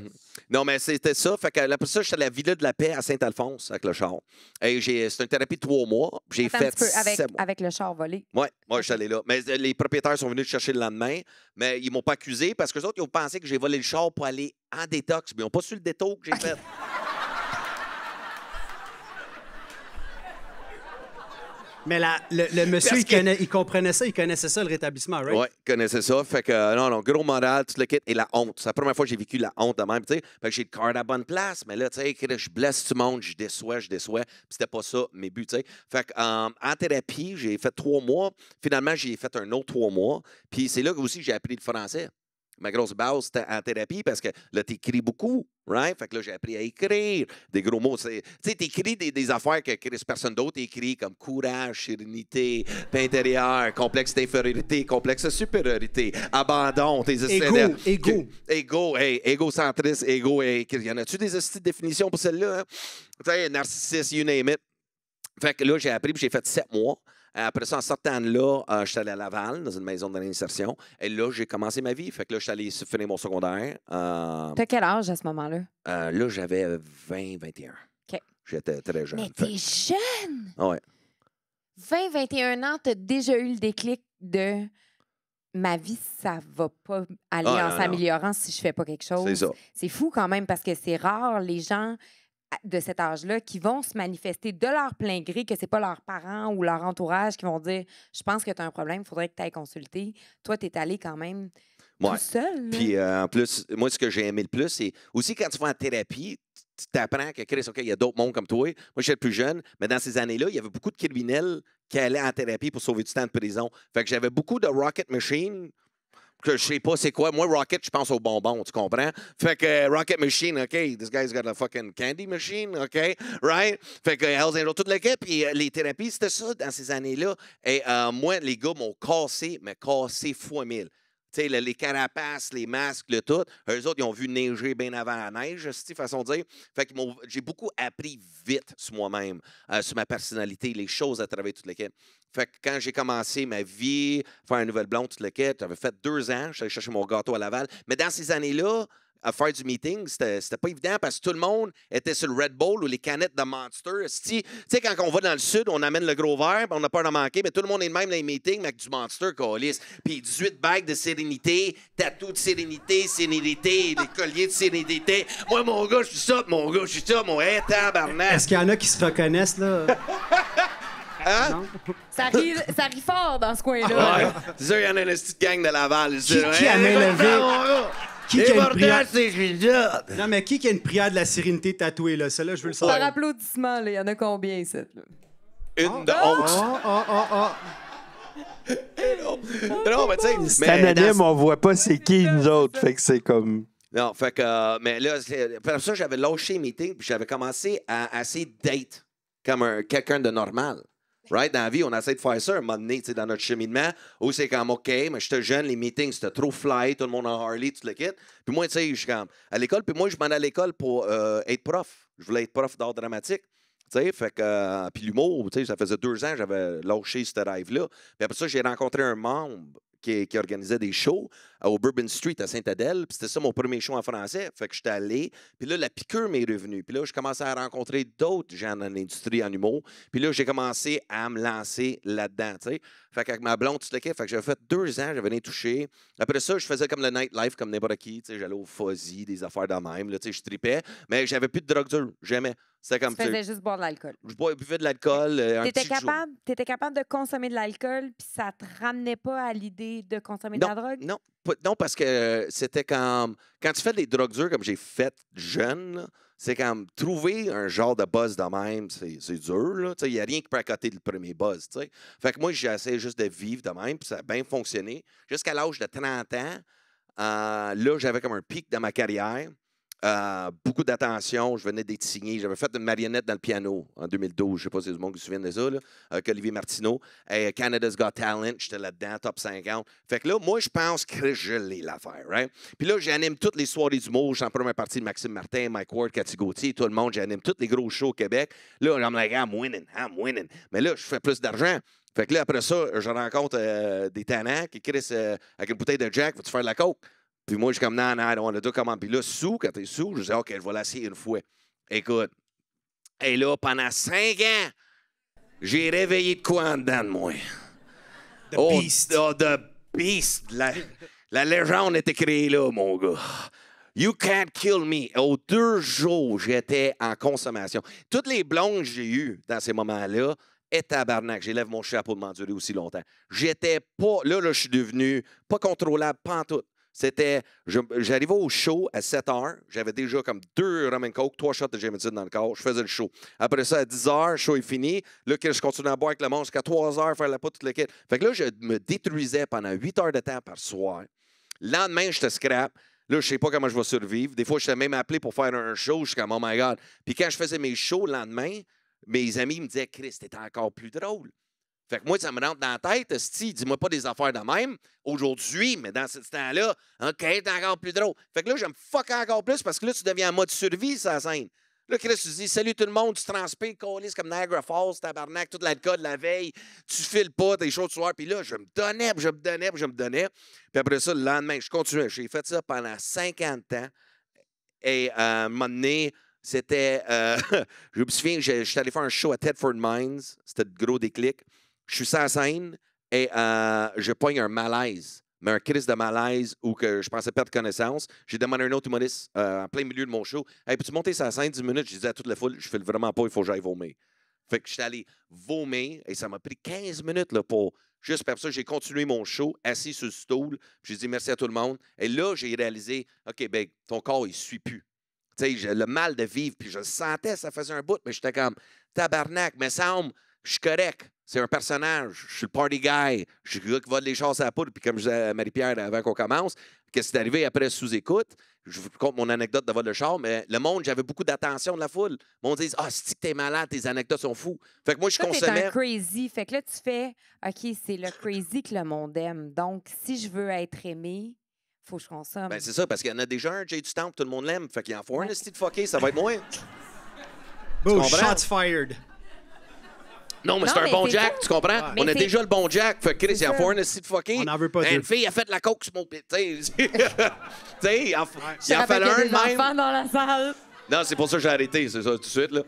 Speaker 2: Non, mais c'était ça. Fait que, après ça, j'étais à la Villa de la Paix à Saint-Alphonse avec le char. Et c'était une thérapie de trois mois. J'ai fait. Un peu
Speaker 3: avec, le char volé.
Speaker 2: Oui, moi, je suis allé là. Mais euh, les propriétaires sont venus te chercher le lendemain. Mais ils m'ont pas accusé parce que les autres, ils ont pensé que j'ai volé le char pour aller en détox. Mais ils n'ont pas su le détox que j'ai fait.
Speaker 1: Mais le, monsieur, il, comprenait ça, il connaissait ça, le rétablissement, right? Oui,
Speaker 2: il connaissait ça. Fait que, euh, non, non, gros moral, tout le kit et la honte. C'est la première fois que j'ai vécu la honte de même. sais. Fait que j'ai le card à la bonne place, mais là, tu sais, je blesse tout le monde, je déçois, je déçois. Puis c'était pas ça mes buts, tu sais. Fait que, euh, en thérapie, j'ai fait trois mois. Finalement, j'ai fait un autre trois mois. Puis c'est là aussi que j'ai appris le français ma grosse base, c'était en thérapie parce que là, tu beaucoup, right? Fait que là, j'ai appris à écrire des gros mots. Tu sais, tu écris des, affaires que personne d'autre écrit, comme courage, sérénité, paix intérieure, complexe d'infériorité, complexe de supériorité, abandon, tes Égo, égo. Égo, hey, égocentriste, égo. Hey. Y en a-tu des définitions pour celle-là? Hein? Tu sais, narcissiste, you name it. Fait que là, j'ai appris, j'ai fait sept mois. Euh, après ça, en sortant de là, euh, je suis allé à Laval, dans une maison de réinsertion. Et là, j'ai commencé ma vie. Fait que là, je suis allé finir mon secondaire. Euh, t'as
Speaker 3: quel âge à ce moment-là?
Speaker 2: là, j'avais 20, 21. OK. J'étais très jeune. Mais
Speaker 3: t'es jeune! Oui. 20, 21 ans, t'as déjà eu le déclic de ma vie, ça va pas aller ah, en s'améliorant si je fais pas quelque chose. C'est ça. C'est fou quand même parce que c'est rare les gens de cet âge-là qui vont se manifester de leur plein gré, que c'est pas leurs parents ou leur entourage qui vont dire Je pense que tu as un problème, il faudrait que tu ailles consulter. Toi, tu es allé quand même
Speaker 2: tout seul. Puis euh, en plus, moi, ce que j'ai aimé le plus, c'est aussi quand tu vas en thérapie, tu apprends que Chris, OK, il y a d'autres mondes comme toi. Moi, j'étais plus jeune, mais dans ces années-là, il y avait beaucoup de criminels qui allaient en thérapie pour sauver du temps de prison. Fait que j'avais beaucoup de Rocket Machine que je sais pas c'est quoi. Moi, Rocket, je pense aux bonbons, tu comprends? Fait que euh, Rocket Machine, OK, this guy's got a fucking candy machine, OK, right? Fait que Hells Angels, toute l'équipe, et euh, les thérapies, c'était ça dans ces années-là. Et euh, moi, les gars m'ont cassé, mais cassé fois mille les carapaces, les masques, le tout. Eux autres, ils ont vu neiger bien avant la neige, c'est façon de dire. Fait que j'ai beaucoup appris vite sur moi-même, euh, sur ma personnalité, les choses à travers toute l'équipe. Fait que quand j'ai commencé ma vie, faire une nouvelle blonde, toute quêtes, j'avais fait deux ans, j'allais chercher mon gâteau à Laval. Mais dans ces années-là, à faire du meeting, c'était pas évident parce que tout le monde était sur le Red Bull ou les canettes de Monster. Tu sais, quand on va dans le sud, on amène le gros verre, on a peur d'en manquer, mais tout le monde est le même dans les meetings, mais avec du Monster, colis. Puis 18 bagues de sérénité, tatou de sérénité, sérénité, des colliers de sérénité. Moi, mon gars, je suis ça, mon gars, je suis ça, mon hé, tabarnak.
Speaker 1: Est-ce qu'il y en a qui se reconnaissent, là?
Speaker 3: Hein? Ça, rit, ça fort dans ce coin-là. Ah ouais.
Speaker 2: C'est sûr, il y en a une petite gang de Laval. Qui, qui a verre qui qui a une prière... Non, mais qui a une prière
Speaker 1: de la sérénité tatouée, là? Celle-là, je veux le savoir. Par
Speaker 3: applaudissement, là, il y en a combien, cette? Là?
Speaker 1: Une de
Speaker 2: honte. Oh, oh,
Speaker 3: oh,
Speaker 2: non, non, mais tu sais... C'est anonyme, on
Speaker 4: voit pas c'est qui, nous autres. Fait que c'est comme...
Speaker 2: Non, fait que... Euh, mais là, pour ça, j'avais lâché mes puis j'avais commencé à assez date comme quelqu'un de normal. Right? Dans la vie, on essaie de faire ça un moment donné, dans notre cheminement, où c'est comme, OK, mais j'étais jeune, les meetings, c'était trop fly, tout le monde en Harley, tout le kit. Puis moi, tu sais, je suis comme, à l'école, puis moi, je m'en allais à l'école pour euh, être prof. Je voulais être prof d'art dramatique. tu sais fait que, euh, puis l'humour, ça faisait deux ans que j'avais lâché ce rêve-là. Puis après ça, j'ai rencontré un membre qui, qui, organisait des shows au Bourbon Street à Saint-Adèle. c'était ça mon premier show en français. Fait que j'étais allé. Puis là, la piqûre m'est revenue. Puis là, je commençais à rencontrer d'autres gens dans l'industrie animaux Puis là, j'ai commencé à me lancer là-dedans. sais. Fait qu'avec ma blonde, tu le Fait que j'avais fait deux ans, j'avais rien touché. Après ça, je faisais comme le nightlife, comme n'importe qui. J'allais au Fuzzy, des affaires d'en même. je tripais. Mais j'avais plus de drogue dure. Jamais. C'était comme tu faisais
Speaker 3: juste boire de l'alcool. Je
Speaker 2: buvais de l'alcool. Euh, capable,
Speaker 3: étais capable de consommer de l'alcool, puis ça te ramenait pas à l'idée de consommer de la drogue? Non,
Speaker 2: non, parce que euh, c'était comme. Quand tu fais des drogues dures comme j'ai fait jeune, c'est comme trouver un genre de buzz de même, c'est dur. Il n'y a rien qui peut accoter le premier buzz. Fait que moi, j'essaie juste de vivre de même, puis ça a bien fonctionné. Jusqu'à l'âge de 30 ans, euh, là, j'avais comme un pic dans ma carrière. Euh, beaucoup d'attention. Je venais d'être signé. J'avais fait une marionnette dans le piano en 2012. Je ne sais pas si du monde se souvient de ça, avec Olivier Martineau. Canada's Got Talent, j'étais là-dedans, top 50. Fait que là, moi, je pense que je l'ai l'affaire. Right? Puis là, j'anime toutes les soirées du mot. Je suis en première partie de Maxime Martin, Mike Ward, Cathy Gauthier, tout le monde. J'anime tous les gros shows au Québec. Là, I'm like, I'm winning, I'm winning. Mais là, je fais plus d'argent. Fait que là, après ça, je rencontre euh, des tannants qui Chris euh, avec une bouteille de Jack, vas-tu faire de la coke? Puis moi, je suis comme, non, non, on a tout commandes. Puis là, sous, quand t'es sous, je dis, OK, je vais l'essayer une fois. Écoute. Et là, pendant cinq ans, j'ai réveillé de quoi en dedans de moi? The oh, Beast. Oh, the Beast. La, la légende était créée là, mon gars. You can't kill me. Au deux jours, j'étais en consommation. Toutes les blondes que j'ai eues dans ces moments-là, et tabarnak, j'élève mon chapeau de m'endurer aussi longtemps. J'étais pas. Là, là, je suis devenu pas contrôlable, pas en tout. C'était, j'arrivais au show à 7 h. J'avais déjà comme deux ramen and coke, trois shots de Jameson dans le corps. Je faisais le show. Après ça, à 10 h, le show est fini. Là, je continuais à boire avec le monde jusqu'à 3 h, faire la pote, toute l'équipe. Fait que là, je me détruisais pendant 8 heures de temps par soir. Le lendemain, je te scrap. Là, je sais pas comment je vais survivre. Des fois, je t'ai même appelé pour faire un show. Je suis comme, oh my God. Puis quand je faisais mes shows le lendemain, mes amis me disaient, Chris, t'es encore plus drôle. Fait que moi, ça me rentre dans la tête, si dis-moi pas des affaires de même aujourd'hui, mais dans ce temps-là, OK, hein, t'es encore plus drôle. Fait que là, je me fuck encore plus parce que là, tu deviens en mode survie ça la scène. Là, Chris, tu dis salut tout le monde, tu transpires, colis comme Niagara Falls, tabarnak, toute l'alcool de la veille, tu files pas, t'es chaud de soir, puis là, je me donnais, puis je me donnais, puis je me donnais. Puis après ça, le lendemain, je continuais. J'ai fait ça pendant 50 ans. Et euh, à un moment donné, c'était. Euh, je me souviens, j'étais allé faire un show à Tedford Mines. C'était gros déclic je suis sur scène et euh, je pogne un malaise, mais un crise de malaise où que je pensais perdre connaissance. J'ai demandé à un autre humoriste euh, en plein milieu de mon show Hey, peux-tu monter sur la scène 10 minutes Je disais à toute la foule Je fais vraiment pas, il faut que j'aille vomir. Fait que je suis allé vomir et ça m'a pris 15 minutes là, pour. Juste pour ça, j'ai continué mon show assis sur le stool. J'ai dit merci à tout le monde. Et là, j'ai réalisé OK, ben, ton corps, il ne suit plus. Tu sais, le mal de vivre, puis je le sentais, ça faisait un bout, mais j'étais comme tabarnak, mais semble, je suis correct. C'est un personnage. Je suis le party guy. Je suis le gars qui vole les chars à la poudre. Puis comme je disais à Marie-Pierre avant qu'on commence, qu'est-ce qui est arrivé après sous-écoute? Je vous compte mon anecdote de vol de char, mais le monde, j'avais beaucoup d'attention de la foule. Le monde Ah, si t'es malade, tes anecdotes sont fous. Fait que moi, je consomme. c'est T'es un
Speaker 3: crazy. Fait que là, tu fais OK, c'est le crazy que le monde aime. Donc, si je veux être aimé, faut que je consomme. Ben, c'est ça,
Speaker 2: parce qu'il y en a déjà un, Jay du temps, tout le monde l'aime. Fait qu'il en faut un, ça va être shots fired. Non, mais c'est un bon Jack, tu comprends? On a déjà le bon Jack. Fait que Chris, il en faut un aussi de fucking. On en veut pas Une fille a fait de la coke sur mon pit. Tu sais, il en fait un de même. dans la salle. Non, c'est pour ça que j'ai arrêté, c'est ça, tout de suite, là.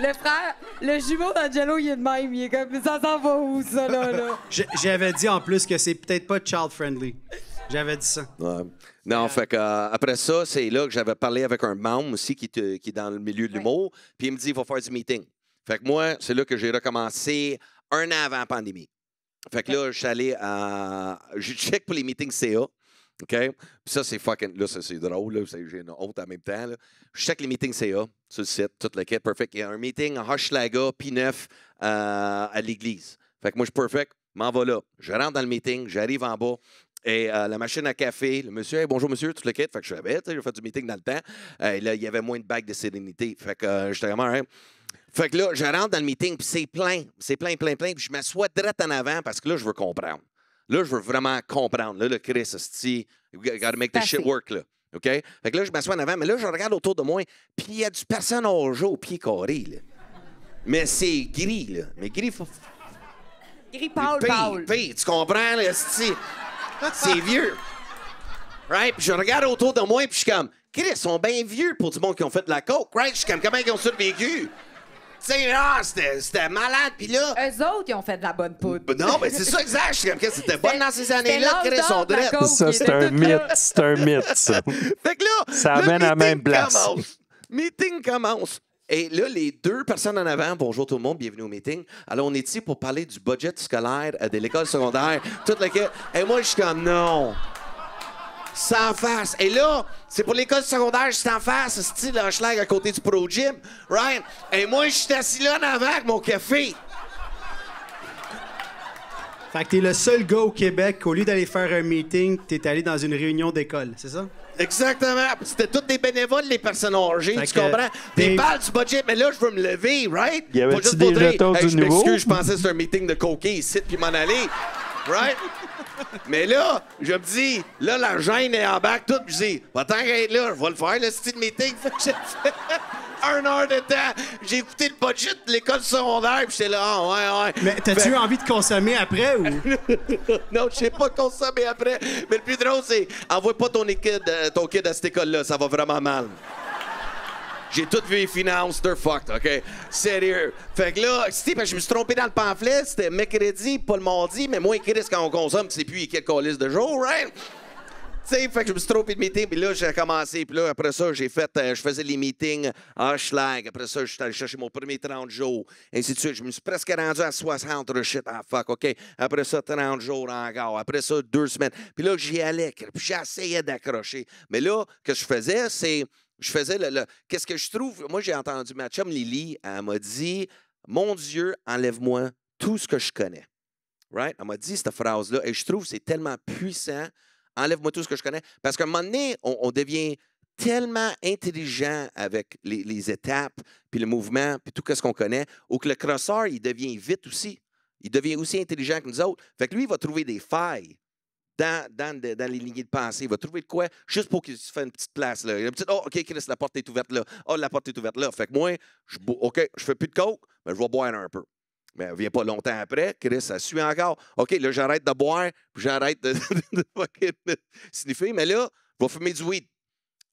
Speaker 3: Le frère, le jumeau d'Angelo, il est de même. Il est comme, ça s'en va où, ça, là? là?
Speaker 2: J'avais dit en plus que c'est peut-être pas
Speaker 1: child-friendly. J'avais dit ça.
Speaker 2: Non, fait que, euh, après ça, c'est là que j'avais parlé avec un membre aussi qui, qui est dans le milieu de l'humour. Puis il me dit, il va faire du meeting. Fait que moi, c'est là que j'ai recommencé un an avant la pandémie. Fait que là, je suis allé à. Je check pour les meetings CA. OK? Puis ça, c'est fucking. Là, c'est drôle. J'ai une honte en même temps. Là. Je check les meetings CA sur le site, tout le kit. Perfect. Il y a un meeting à Hochelaga, P9, euh, à l'église. Fait que moi, je suis perfect. M'en vais là. Je rentre dans le meeting, j'arrive en bas. Et euh, la machine à café, le monsieur, bonjour monsieur, tout le kit. Fait que je suis sais, j'ai fait du meeting dans le temps. et là, il y avait moins de bagues de sérénité. Fait que euh, j'étais vraiment, hein, fait que là, je rentre dans le meeting, puis c'est plein, c'est plein, plein, plein. Puis je m'assois direct en avant parce que là, je veux comprendre. Là, je veux vraiment comprendre. Là, le Chris, si. gotta make this shit work, là. OK? Fait que là, je m'assois en avant, mais là, je regarde autour de moi, puis il y a du personne au jeu au pied carré, là. Mais c'est gris, là. Mais gris, faut. Gris pâle, pâle. tu comprends, là, C'est vieux. Right? Puis je regarde autour de moi, puis je suis comme, Chris, ils sont bien vieux pour du monde qui ont fait de la coke, right? Je suis comme, comment ils ont survécu? c'était malade.
Speaker 3: Puis là. Eux autres, ils ont fait de la bonne poudre. Ben non, mais c'est ça,
Speaker 2: exact. Je c'était bon dans
Speaker 3: ces années-là, Chris, Ça, c'est un mythe.
Speaker 2: C'est un mythe, ça. Fait que là. amène à la même place. Meeting commence. Et là, les deux personnes en avant, bonjour tout le monde, bienvenue au meeting. Alors, on est ici pour parler du budget scolaire euh, de l'école secondaire, toute laquelle. Et moi, je suis comme, non, en face. Et là, c'est pour l'école secondaire, je en face, style Hochelag à côté du Pro Gym, right? Et moi, je suis assis là en avant avec mon café.
Speaker 1: Fait que t'es le seul gars au Québec qu'au lieu d'aller faire un meeting, t'es allé dans une réunion d'école, c'est ça? Exactement. C'était tous des bénévoles, les personnes
Speaker 2: âgées, tu comprends? Euh, des balles du budget, mais là, je veux me lever, right? Il y avait juste des dire, du Je m'excuse, je pensais que c'était un meeting de coquilles, ici, puis m'en aller, right? Mais là, je me dis, là, l'argent, gêne est en bac, tout. Je dis, va t'en là, je vais le faire, le style meeting. un heure de temps. J'ai écouté le budget de l'école secondaire, puis j'étais là, ah, ouais, ouais. Mais t'as-tu eu envie de consommer après ou? non, je sais pas consommer après. Mais le plus drôle, c'est envoie pas ton, équipe, ton kid à cette école-là, ça va vraiment mal. J'ai tout vu les finances, they're fucked, OK? Sérieux. Fait que là, si, parce je me suis trompé dans le pamphlet, c'était mercredi, pas le mardi, mais moi, Chris, quand on consomme, c'est plus quelques listes de jour, right? sais, fait que je me suis trompé de meeting, puis là, j'ai commencé, puis là, après ça, j'ai fait, euh, je faisais les meetings en schlag. Après ça, je suis allé chercher mon premier 30 jours, ainsi de suite. Je me suis presque rendu à 60 shit, ah fuck, OK. Après ça, 30 jours encore. Après ça, deux semaines. Puis là, j'y allais, puis j'essayais d'accrocher. Mais là, ce que je faisais, c'est je faisais le. Qu'est-ce que je trouve? Moi, j'ai entendu ma chum Lily, elle m'a dit Mon Dieu, enlève-moi tout ce que je connais. Right? Elle m'a dit cette phrase-là, et je trouve que c'est tellement puissant. Enlève-moi tout ce que je connais. Parce qu'à un moment donné, on, devient tellement intelligent avec les, les, étapes, puis le mouvement, puis tout ce qu'on connaît, ou que le crosseur, il devient vite aussi. Il devient aussi intelligent que nous autres. Fait que lui, il va trouver des failles dans, dans, les lignées de pensée. Il va trouver de quoi juste pour qu'il se fasse une petite place. Là. Une petite, oh, OK, Chris, la porte est ouverte là. Oh, la porte est ouverte là. Fait que moi, je, OK, je fais plus de coke, mais je vais boire un peu. Mais elle vient pas longtemps après. Chris, ça suit encore. OK, là, j'arrête de boire, puis j'arrête de, de, Mais là, je vais fumer du weed.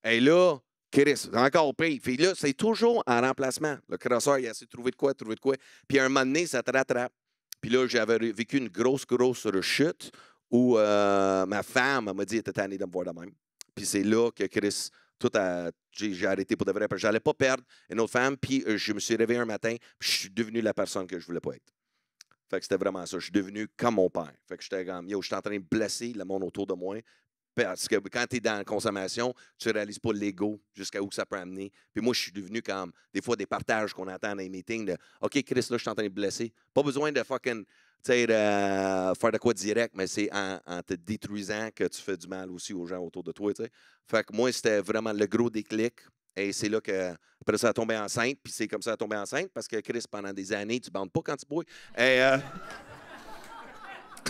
Speaker 2: Et là, Chris, encore pire. Puis là, c'est toujours en remplacement. Le crosseur, il a essayé de trouver de quoi, trouver de quoi. Puis à un moment donné, ça te rattrape. Puis là, j'avais vécu une grosse, grosse rechute où euh, ma femme m'a dit qu'elle était tannée de me voir de même. Puis c'est là que Chris, tout a, j'ai, arrêté pour de vrai. parce que J'allais pas perdre une autre femme. Puis euh, je me suis réveillé un matin, puis je suis devenu la personne que je voulais pas être. Fait que c'était vraiment ça. Je suis devenu comme mon père. Fait que j'étais comme, yo, je suis en train de blesser le monde autour de moi. Parce que quand tu es dans la consommation, tu réalises pas l'ego jusqu'à où ça peut amener. Puis moi, je suis devenu comme, des fois, des partages qu'on attend dans les meetings de OK, Chris, là, je suis en train de blesser. Pas besoin de fucking faire de quoi direct, mais c'est en, te détruisant que tu fais du mal aussi aux gens autour de toi. Fait que moi, c'était vraiment le gros déclic. Et c'est là que, après ça, a tombé enceinte, puis c'est comme ça, a tombé enceinte, parce que Chris, pendant des années, tu bandes pas quand tu bois. Et, euh,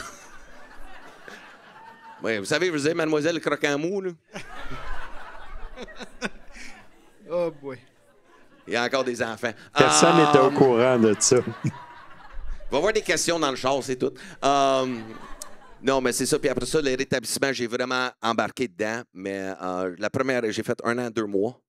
Speaker 2: vous savez, vous avez Mademoiselle Croquant Mou, oh boy. Il y a encore des enfants. Personne ah! n'était au
Speaker 4: courant de ça.
Speaker 2: va avoir des questions dans le char, c'est tout. Euh, non, mais c'est ça. Puis après ça, le rétablissement, j'ai vraiment embarqué dedans. Mais euh, la première, j'ai fait un an, deux mois.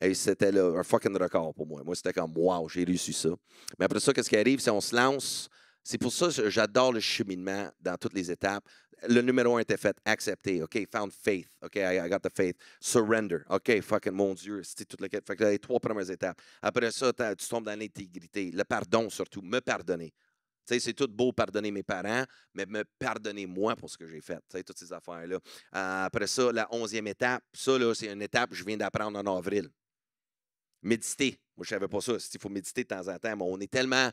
Speaker 2: Et c'était un fucking record pour moi. Moi, c'était comme, wow, j'ai réussi ça. Mais après ça, qu'est-ce qui arrive? C'est on se lance. C'est pour ça que j'adore le cheminement dans toutes les étapes. Le numéro un était fait, accepter, OK, found faith, OK, I, got the faith, surrender, OK, fucking mon Dieu, c'était toute la Fait que les trois premières étapes. Après ça, tu tombes dans l'intégrité, le pardon surtout, me pardonner c'est tout beau pardonner mes parents, mais me pardonner moi pour ce que j'ai fait, toutes ces affaires-là. Ah, après ça, la onzième étape, ça, là, c'est une étape que je viens d'apprendre en avril. Méditer. Moi, je ne savais pas ça. Il faut méditer de temps en temps, on est tellement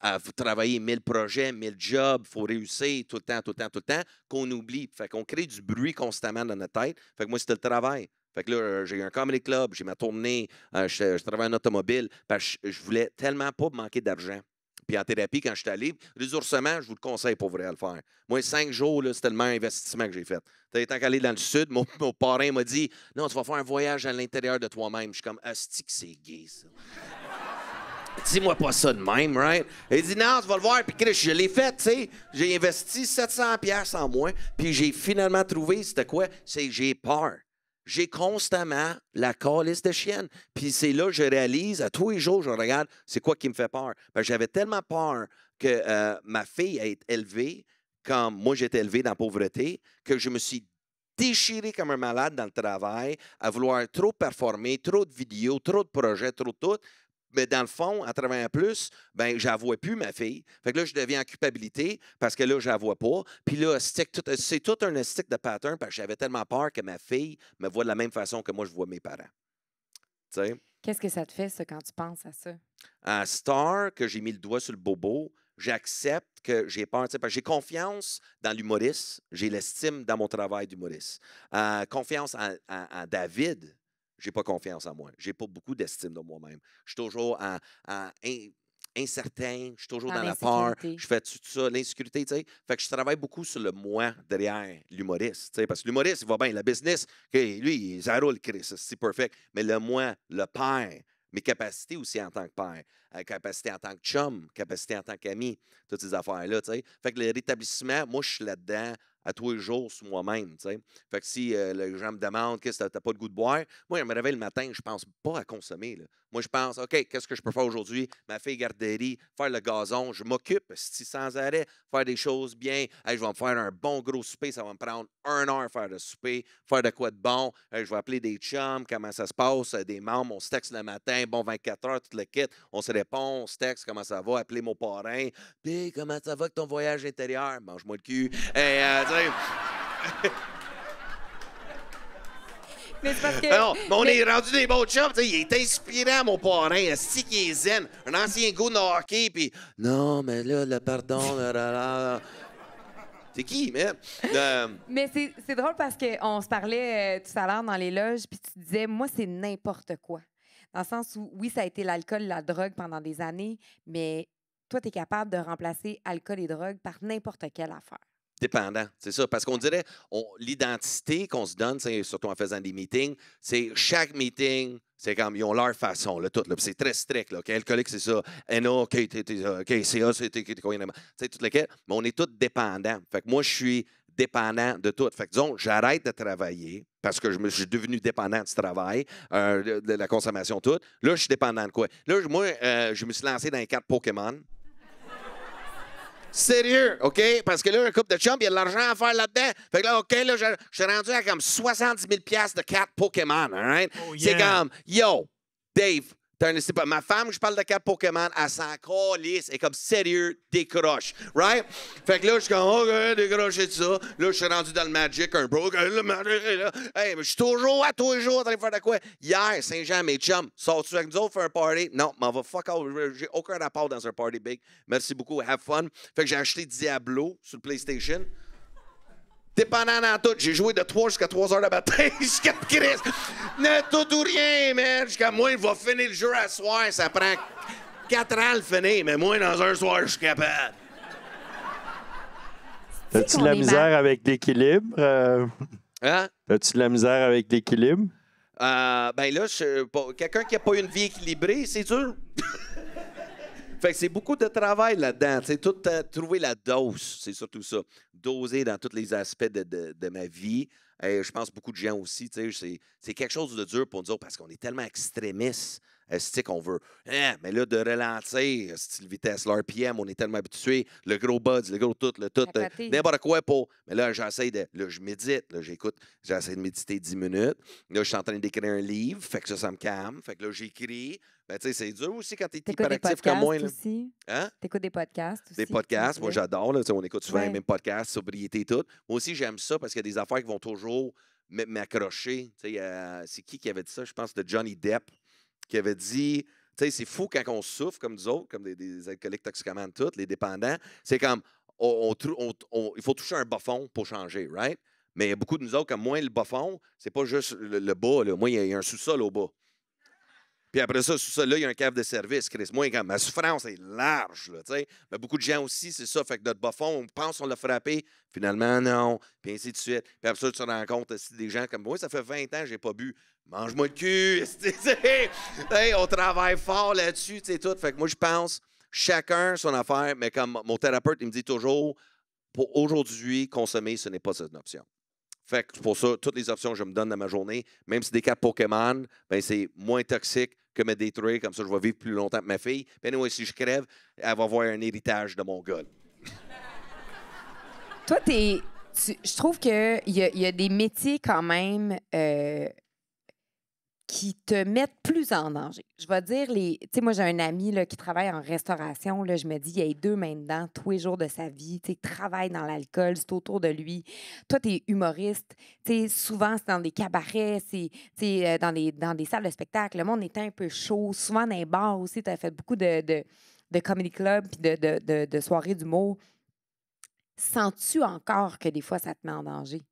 Speaker 2: à travailler mille projets, mille jobs, il faut réussir tout le temps, tout le temps, tout le temps, qu'on oublie. Fait qu'on crée du bruit constamment dans notre tête. Fait que moi, c'était le travail. Fait que là, euh, j'ai un comedy club, j'ai ma tournée, euh, je, travaille en automobile. Parce que je, je voulais tellement pas manquer d'argent. Puis en thérapie, quand je suis allé, les je vous le conseille pour vrai à le faire. Moi, cinq jours, c'était le meilleur investissement que j'ai fait. Tant aller dans le sud, mon, parrain m'a dit Non, tu vas faire un voyage à l'intérieur de toi-même. Je suis comme Asti que c'est gay, ça. Dis-moi pas ça de même, right? Il dit non, tu vas le voir. Puis je l'ai fait, tu sais. J'ai investi 700$ en moins. Puis j'ai finalement trouvé, c'était quoi? C'est j'ai peur j'ai constamment la calice de chienne. Puis c'est là que je réalise, à tous les jours, je regarde, c'est quoi qui me fait peur? j'avais tellement peur que euh, ma fille ait été élevée comme moi j'étais élevé dans la pauvreté, que je me suis déchiré comme un malade dans le travail, à vouloir trop performer, trop de vidéos, trop de projets, trop de tout mais dans le fond, en un plus, ben j'avoue plus ma fille. Fait que là, je deviens en culpabilité parce que là, je pas. Puis là, c'est tout, un stick de pattern parce que j'avais tellement peur que ma fille me voit de la même façon que moi, je vois mes parents. Tu sais?
Speaker 3: Qu'est-ce que ça te fait, ça, quand tu penses à ça?
Speaker 2: À Star, que j'ai mis le doigt sur le bobo, j'accepte que j'ai peur. J'ai confiance dans l'humoriste, j'ai l'estime dans mon travail d'humoriste. Euh, confiance en David, j'ai pas confiance en moi. J'ai pas beaucoup d'estime de moi-même. Je suis toujours incertain, je suis toujours dans, la peur, je fais tout ça, l'insécurité, tu sais. Fait que je travaille beaucoup sur le moi derrière l'humoriste, parce que l'humoriste, il va bien, la business, lui, lui, ça roule, Chris, c'est perfect, mais le moi, le père, mes capacités aussi en tant que père, euh, capacité en tant que chum, capacité en tant qu'ami, toutes ces affaires-là, tu sais. Fait que le rétablissement, moi, je suis là-dedans à tous les jours sur moi-même. Fait que si euh, les gens me demandent qu'est-ce que t'as pas de goût de boire, moi, je me réveille le matin, je pense pas à consommer. Là. Moi, je pense, OK, qu'est-ce que je peux faire aujourd'hui? Ma fille garderie, faire le gazon, je m'occupe si sans arrêt, faire des choses bien. je vais me faire un bon gros souper, ça va me prendre un heure faire le souper, faire de quoi de bon. je vais appeler des chums, comment ça se passe, des membres, on se texte le matin, bon 24 heures, tout le kit, on se répond, on se texte, comment ça va, appeler mon parrain. Puis, comment ça va avec ton voyage intérieur? Mange-moi le cul. Euh, Mais parce que. Non, mais on est rendu des bons chums. Il est à mon parrain. un stick zen. Un ancien goût de hockey. Puis non, mais là, le pardon, le là, C'est qui, euh,
Speaker 3: mais? Mais c'est drôle parce qu'on se parlait euh, tout à l'heure dans les loges, puis tu disais, moi, c'est n'importe quoi. Dans le sens où, oui, ça a été l'alcool, la drogue pendant des années, mais toi, tu es capable de remplacer alcool et drogue par n'importe quelle affaire
Speaker 2: dépendant, c'est ça. Parce qu'on dirait, l'identité qu'on se donne, surtout en faisant des meetings, c'est chaque meeting, c'est comme, ils ont leur façon, là, tout. c'est très strict. Là, okay, c'est ça. OK, c'est quoi, c'est tout Mais on est tous dépendants. Fait que moi, je suis dépendant de tout. Fait que disons, j'arrête de travailler parce que je me suis devenu dépendant du travail, euh, de, la consommation tout. Là, je suis dépendant de quoi? Là, moi, euh, je me suis lancé dans les cartes Pokémon. Sérieux, OK? Parce que là, un couple de chums, il y a de l'argent à faire là-dedans. Fait que là, OK, là, je, suis rendu à comme 70 000 de 4 Pokémon, all right? Oh, C'est comme, yo, Dave, sais pas ma femme, je parle de quatre Pokémon, elle s'en calisse, et comme sérieux, décroche. Right? Fait que là, je suis comme, OK, et tout ça. Là, je suis rendu dans le Magic, un bro. Le Magic, Hey, mais je suis toujours à toujours. en train de faire de quoi? Hier, Saint-Jean, mes chums, sors-tu avec nous autres faire un party? Non, on va fuck out. J'ai aucun rapport dans un party big. Merci beaucoup, have fun. Fait que j'ai acheté Diablo sur le PlayStation dépendant dans tout. J'ai joué de 3 jusqu'à 3 heures de matin, jusqu'à Christ. Ne tout ou rien, man. Jusqu'à moi, il va finir le jeu à soir. Ça prend 4 ans le finir, mais moi, dans un soir, je suis capable.
Speaker 4: T'as-tu de la misère avec l'équilibre? Euh?
Speaker 2: Hein? T'as-tu de la misère avec l'équilibre? Euh, ben là, quelqu'un qui n'a pas une vie équilibrée, c'est dur. Fait que c'est beaucoup de travail là-dedans. C'est tout euh, trouver la dose, c'est surtout ça. Doser dans tous les aspects de, ma vie. je pense beaucoup de gens aussi. C'est quelque chose de dur pour nous autres parce qu'on est tellement extrémistes. Est-ce qu'on veut. Hein, mais là, de ralentir, style vitesse, l'RPM, on est tellement habitué, le gros buds, le gros tout, le tout, euh, n'importe quoi pour. Mais là, j'essaie de. Là, je médite, là, j'écoute, j'essaie de méditer 10 minutes. Là, je suis en train d'écrire un livre, fait que ça, ça me calme. Fait que là, j'écris. Ben, tu sais, c'est dur aussi quand t'es hyperactif comme moi. Aussi. Hein?
Speaker 3: T'écoutes des podcasts
Speaker 2: aussi. Des podcasts, moi, j'adore. on écoute souvent les mêmes podcasts, sobriété et tout. Moi aussi, j'aime ça parce qu'il y a des affaires qui vont toujours m'accrocher. sais euh, c'est qui qui avait dit ça? Je pense de Johnny Depp qui avait dit tu sais, c'est fou quand on souffre comme nous autres, comme des, alcooliques toxicomanes, toutes, les dépendants. C'est comme, il faut toucher un bas pour changer, right? Mais il y a beaucoup de nous autres, comme moins le bas-fond, c'est pas juste le, bas. Moi, il y, a un sous-sol au bas. Puis après ça, sous ça, là, il y a un cave de service, Chris. Moi, ma souffrance est large, là, tu sais. Mais beaucoup de gens aussi, c'est ça. Fait que notre bas on pense qu'on l'a frappé. Finalement, non. Puis ainsi de suite. Puis après ça, tu te rends compte aussi des gens comme moi, ça fait 20 ans que j'ai pas bu. Mange-moi le cul. on travaille fort là-dessus, tu sais, tout. Fait que moi, je pense, chacun son affaire. Mais comme mon thérapeute, il me dit toujours, pour aujourd'hui, consommer, ce n'est pas une option. Fait que pour ça, toutes les options que je me donne dans ma journée, même si c'est des cas Pokémon, ben c'est moins toxique, que me détruire, comme ça je vais vivre plus longtemps que ma fille. Ben anyway, si je crève, elle va avoir un héritage de mon gars.
Speaker 3: Toi, t'es. je trouve qu'il y, y, a des métiers quand même euh, qui te mettent plus en danger. Je vais dire, les, moi, j'ai un ami qui travaille en restauration. Là, je me dis, il y a deux mains dedans tous les jours de sa vie. Tu travaille dans l'alcool, c'est autour de lui. Toi, tu es humoriste. Tu souvent, c'est dans des cabarets, c'est euh, dans, des, dans des salles de spectacle. Le monde est un peu chaud. Souvent, dans les bars aussi, tu as fait beaucoup de, de, comedy club puis de, de, de, de soirées d'humour. Sens-tu encore que des fois, ça te met en danger?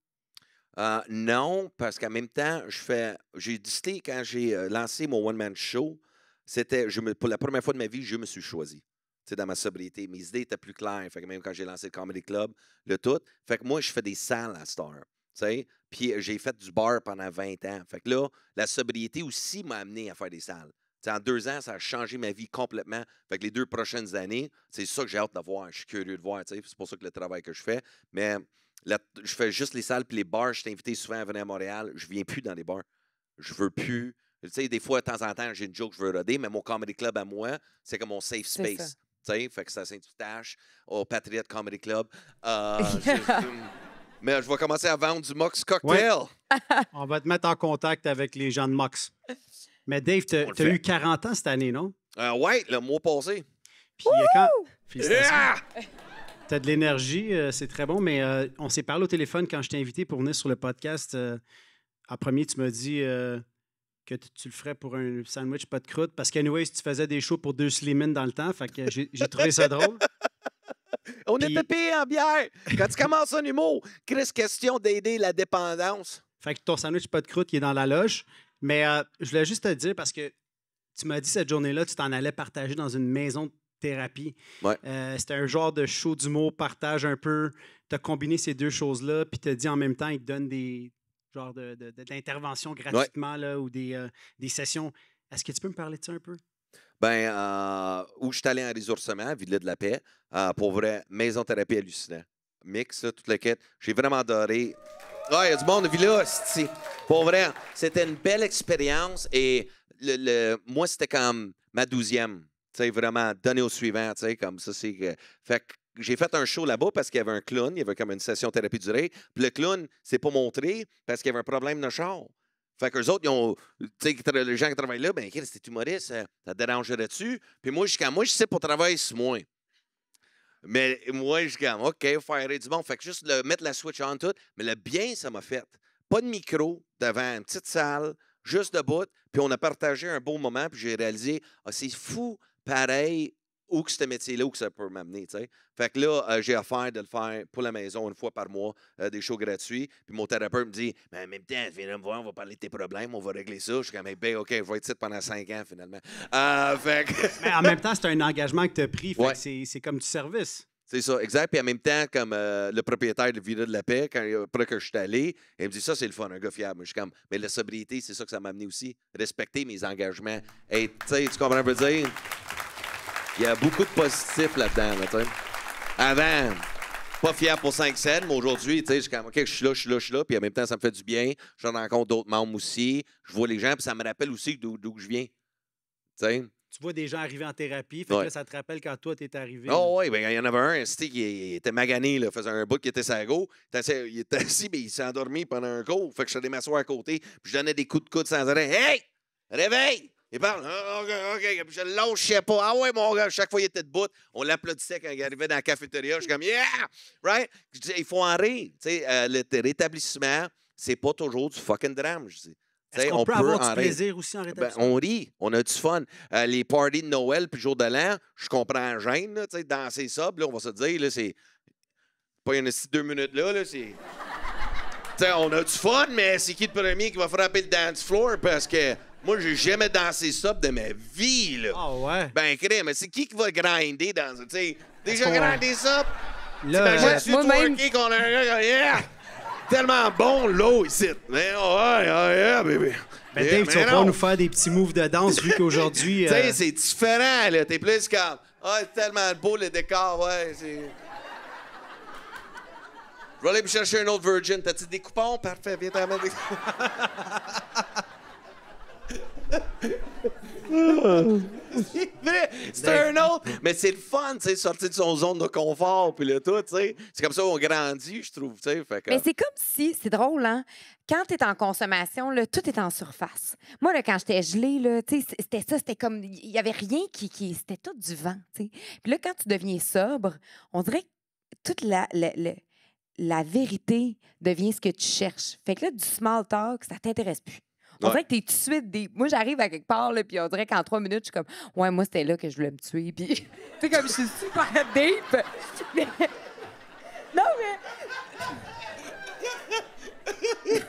Speaker 2: Euh, non, parce qu'en même temps, je fais. J'ai décidé quand j'ai euh, lancé mon one-man show, c'était pour la première fois de ma vie, je me suis choisi. dans ma sobriété, mes idées étaient plus claires. Fait même quand j'ai lancé le Comedy Club, le tout. Fait que moi, je fais des salles à Star. Puis euh, j'ai fait du bar pendant 20 ans. Fait là, la sobriété aussi m'a amené à faire des salles. en deux ans, ça a changé ma vie complètement. Fait les deux prochaines années, c'est ça que j'ai hâte de voir. Je suis curieux de voir. C'est pour ça que le travail que je fais. Mais je fais juste les salles puis les bars. Je suis invité souvent à venir à Montréal. Je viens plus dans les bars. Je veux plus. Tu sais, des fois, de temps en temps, j'ai une joke que je veux roder, mais mon comedy club à moi, c'est comme mon safe space. Tu sais, fait que ça tâche au Patriot Comedy Club. Euh, mais je vais commencer à vendre du Mox Cocktail.
Speaker 1: On va te mettre en contact avec les gens de Mox. Mais Dave, tu as, eu 40 ans cette année, non?
Speaker 2: Euh, oui, le mois passé. Puis quand...
Speaker 1: Tu de l'énergie, euh, c'est très bon, mais euh, on s'est parlé au téléphone quand je t'ai invité pour venir sur le podcast. Euh, en premier, tu m'as dit que tu le ferais pour un sandwich pas de croûte, parce si tu faisais des shows pour deux Slimane dans le temps, fait que j'ai trouvé ça drôle.
Speaker 2: on est était payé en bière! Quand tu commences un humour, Chris, question d'aider la dépendance.
Speaker 1: Fait que ton sandwich pas de croûte, qui est dans la loge. Mais je voulais juste te dire, parce que tu m'as dit cette journée-là, tu t'en allais partager dans une maison de thérapie. Euh, c'était un genre de show d'humour, partage un peu. Tu as combiné ces deux choses-là, puis tu as dit en même temps, ils te donnent des genres de, de, gratuitement là, ou euh, des, sessions. Est-ce que tu peux me parler de ça un peu?
Speaker 2: Ben, euh, où je suis allé en résourcement, Villa de la Paix, pour vrai, maison thérapie hallucinant. Mix, toute la quête. J'ai vraiment adoré. Ah, il y a du monde, Villa, pour vrai, c'était une belle expérience et le, moi, c'était comme ma douzième sais, vraiment donner au suivant, tu sais, comme ça, c'est... Fait que j'ai fait un show là-bas parce qu'il y avait un clown, il y avait comme une session thérapie durée, puis le clown c'est pas montré parce qu'il y avait un problème de char. Fait que les autres, ils ont, Tu sais, les gens qui travaillent là, ben, que humoriste, euh, ça, te dérangerait-tu? Puis moi, jusqu'à moi, je sais pour travailler, c'est moins. Mais moi, je suis comme, OK, faire du bon. Fait que juste le, mettre la switch on tout. Mais le bien, ça m'a fait. Pas de micro devant une petite salle, juste debout. Puis on a partagé un beau moment. Puis j'ai réalisé, ah, c'est fou pareil où que ce métier-là, où que ça peut m'amener, tu sais. Fait que là, euh, j'ai affaire de le faire pour la maison une fois par mois, euh, des shows gratuits. Puis mon thérapeute me dit, mais en même temps, viens me voir, on va parler de tes problèmes, on va régler ça. Je suis comme, eh ben, OK, je vais être ici pendant cinq ans, finalement. Euh, fait mais en même temps, c'est un engagement que tu as pris, fait que c'est comme du service. C'est ça, exact. Puis en même temps, comme le propriétaire de Villa de la Paix, quand, après que je suis allé, il me dit ça, c'est le fun, un gars fiable. Je suis comme, mais la sobriété, c'est ça que ça m'a amené aussi. Respecter mes engagements. et tu comprends, je veux dire? Il y a beaucoup de positifs là-dedans, là, Avant, pas fier pour 5 cents, mais aujourd'hui, tu sais, je suis je suis là, je suis là, je suis là, puis en même temps, ça me fait du bien. Je rencontre d'autres membres aussi. Je vois les gens, puis ça me rappelle aussi d'où je viens. Tu
Speaker 1: Tu vois des gens arriver en thérapie, fait que ça te rappelle quand toi, t'es arrivé. Oh, ah oui, ben,
Speaker 2: il y en avait un, c'était qui était magané, là, faisait un bout qui était sa go. Il était assis, mais il s'est endormi pendant un cours. Fait que je suis allé m'asseoir à côté, puis je donnais des coups de coude sans arrêt. Hey! Réveille! Il parle, ah, OK, OK, je ne sais pas. Ah ouais, mon gars, chaque fois, il était debout. On l'applaudissait quand il arrivait dans la cafétéria. Je suis comme, yeah! Right? il faut en rire. Tu sais, euh, le rétablissement, c'est pas toujours du fucking drame, je dis. on peut, avoir du plaisir aussi en ben, rétablissement? on rit, on a du fun. Euh, les parties de Noël puis jour de l'an, je comprends gêne, là, danser ça, là, on va se dire, là, c'est pas une deux minutes là, là c'est... on a du fun, mais c'est qui le premier qui va frapper le dance floor parce que moi, j'ai jamais dansé ça de ma vie, là. Ah ouais? Ben, mais c'est qui qui va grinder dans ça? sais, déjà grindé ça? Là, timagines euh, suis qu'on a oh, yeah! Tellement bon, l'eau, ici. Mais oh, yeah, oh, yeah, baby. Ben, mais Dave, tu vas pas nous faire
Speaker 1: des petits moves de danse
Speaker 2: vu qu'aujourd'hui. Tu sais, euh, c'est différent, là. T'es plus comme. Ah, oh, c'est tellement beau le décor, ouais. C'est... Je vais aller me chercher un autre Virgin. T'as-tu des coupons? Parfait, viens t'en des coupons.
Speaker 3: un ben. autre.
Speaker 2: Mais c'est le fun, sortir de son zone de confort, puis le tout, C'est comme ça qu'on grandit, je trouve, Mais c'est
Speaker 3: comme si, c'est drôle, hein? Quand es en consommation, tout est en surface. Moi, là, quand j'étais gelée, c'était ça, c'était comme, il n'y avait rien qui, qui c'était tout du vent, tu sais. Puis là, quand tu deviens sobre, on dirait que toute la, la, vérité devient ce que tu cherches. Fait que là, du small talk, ça t'intéresse plus. On dirait que t'es tout de suite des. Moi, j'arrive à quelque part, là, puis on dirait qu'en trois minutes, je suis comme, ouais, moi, c'était là que je voulais me tuer, puis. tu comme, je suis super deep. Non, mais.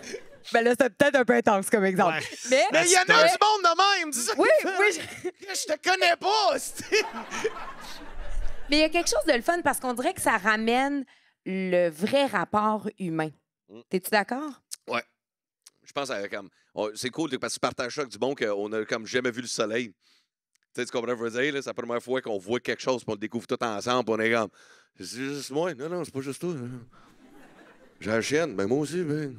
Speaker 3: Ben là, c'est peut-être un peu intense comme exemple. Mais, mais ben, il y en a du monde de même, dis Oui, oui. Je, te connais pas, Mais il y a quelque chose de le fun parce qu'on dirait que ça ramène le vrai rapport humain. Mm. T'es-tu d'accord?
Speaker 2: Ouais je pense que C'est cool parce que tu partages ça avec du bon qu'on a comme jamais vu le soleil. Tu sais, tu comprends ce que je veux dire? C'est la première fois qu'on voit quelque chose, et on le découvre tout ensemble, on est comme. C'est juste moi. Non, non, c'est pas juste toi. J'ai un chienne. Ben, moi aussi, ben.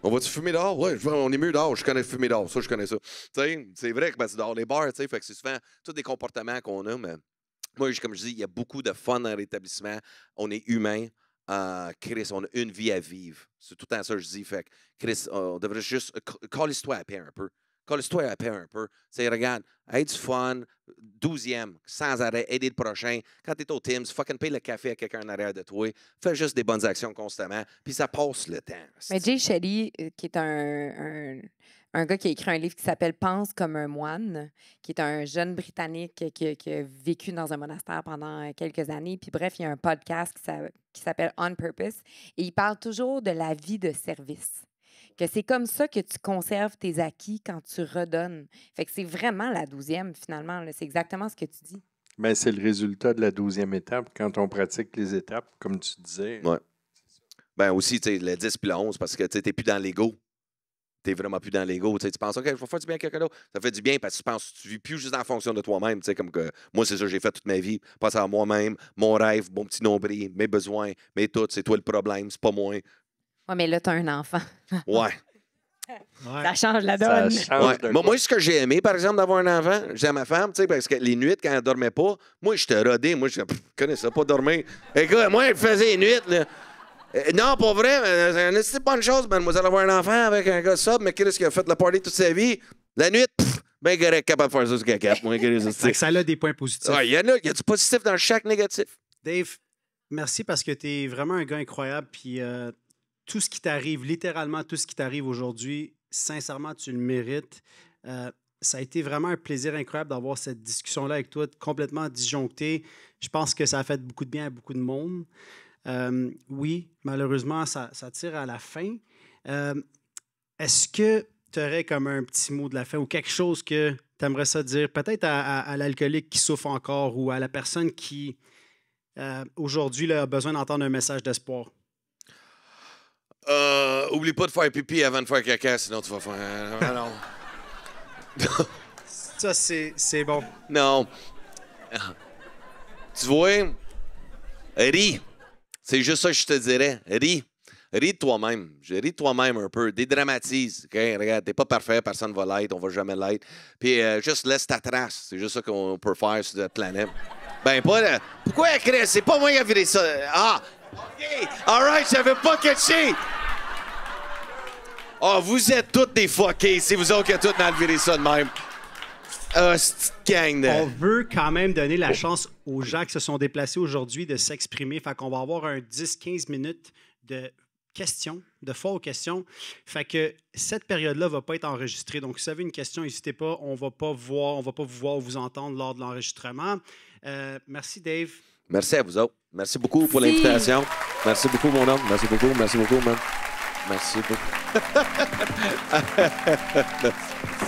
Speaker 2: On va-tu fumer dehors? Ouais, on est mieux dehors. Je connais fumer dehors. Ça, je connais ça. Tu sais, c'est vrai que ben, c'est dehors les bars, tu sais. que c'est souvent tous des comportements qu'on a, mais moi, comme je dis, il y a beaucoup de fun dans l'établissement. On est humain. Ah, Chris, on a une vie à vivre. C'est tout un ça que je dis. Fait que, Chris, on devrait juste. Euh, call toi à paix un peu. call toi à paix un peu. C'est, regarde, aie du fun, douzième, sans arrêt, aider le prochain. Quand t'es au Tim's, fucking paye le café à quelqu'un en arrière de toi. Fais juste des bonnes actions constamment, puis ça passe le temps.
Speaker 3: Mais Jay Shelly, euh, qui est un un gars qui a écrit un livre qui s'appelle Pense comme un moine, qui est un jeune Britannique qui, a vécu dans un monastère pendant euh, quelques années. Puis bref, il y a un podcast qui s'appelle On Purpose et il parle toujours de la vie de service. Que c'est comme ça que tu conserves tes acquis quand tu redonnes. Fait que c'est vraiment la douzième, finalement. C'est exactement ce que tu dis.
Speaker 4: Bien, c'est le résultat de la douzième étape
Speaker 2: quand on pratique les étapes, comme tu disais. Oui. Ben aussi, tu sais, le 10 puis le 11, parce que tu n'es plus dans l'ego t'es vraiment plus dans l'ego. Tu penses, OK, je vais faire du bien à quelqu'un d'autre. Ça fait du bien parce que tu penses, tu vis plus juste en fonction de toi-même. Comme que moi, c'est ça que j'ai fait toute ma vie. Passer à moi-même, mon rêve, mon petit nombril, mes besoins, mes tout, c'est toi le problème, c'est pas moi. Ouais,
Speaker 3: mais là, t'as un enfant. ouais. Ça change la donne. moi, ce
Speaker 2: que j'ai aimé, par exemple, d'avoir un enfant, j'ai ma femme, tu sais, parce que les nuits, quand elle dormait pas, moi, j'étais rodé. Moi, je connaissais pas dormir. Écoute, moi, elle faisait les nuits, là. Euh, non, pour vrai, euh, euh, c'est pas une chose, mademoiselle, avoir un enfant avec un gars ça, mais qu'est-ce qui a fait la party toute sa vie. La nuit, pfff, ben est capable de faire ça ce ça a des points positifs. Il y a, il y a du positif dans chaque négatif.
Speaker 1: Dave, merci parce que tu es vraiment un gars incroyable. Puis tout ce qui t'arrive, littéralement tout ce qui t'arrive aujourd'hui, sincèrement, tu le mérites. ça a été vraiment un plaisir incroyable d'avoir cette discussion-là avec toi, complètement disjonctée. Je pense que ça a fait beaucoup de bien à beaucoup de monde. Euh, oui, malheureusement, ça, tire à la fin. Euh, est-ce que tu aurais comme un petit mot de la fin ou quelque chose que tu aimerais ça dire, peut-être à, l'alcoolique qui souffre encore ou à la personne qui, euh, aujourd'hui, a besoin d'entendre un message d'espoir?
Speaker 2: oublie pas de faire pipi avant de faire caca, sinon tu vas faire. non. Ça, c'est bon. Non. Tu vois, ris. C'est juste ça que je te dirais. Ris. Ris de toi-même. Je ris de toi-même un peu. Dédramatise. OK. Regarde, t'es pas parfait, personne va l'être, on va jamais l'être. Puis euh, juste laisse ta trace. C'est juste ça qu'on peut faire sur cette planète. Ben, pas. Euh, pourquoi elle C'est pas moi qui ai viré ça. Ah! OK! right. j'avais pas catché! Ah, oh, vous êtes toutes des fuckés, c'est vous autres qui êtes toutes dans le viré ça de même. On
Speaker 1: veut quand même donner la chance aux gens qui se sont déplacés aujourd'hui de s'exprimer. Fait qu'on va avoir un 10-15 minutes de questions, de fois aux questions. Fait que cette période-là ne va pas être enregistrée. Donc, si vous avez une question, n'hésitez pas. On ne va pas voir, on va pas vous voir ou vous entendre lors de l'enregistrement. Euh, merci, Dave.
Speaker 2: Merci à vous Merci beaucoup pour l'invitation. Merci beaucoup, mon homme. Merci beaucoup. Merci beaucoup, man. Merci beaucoup.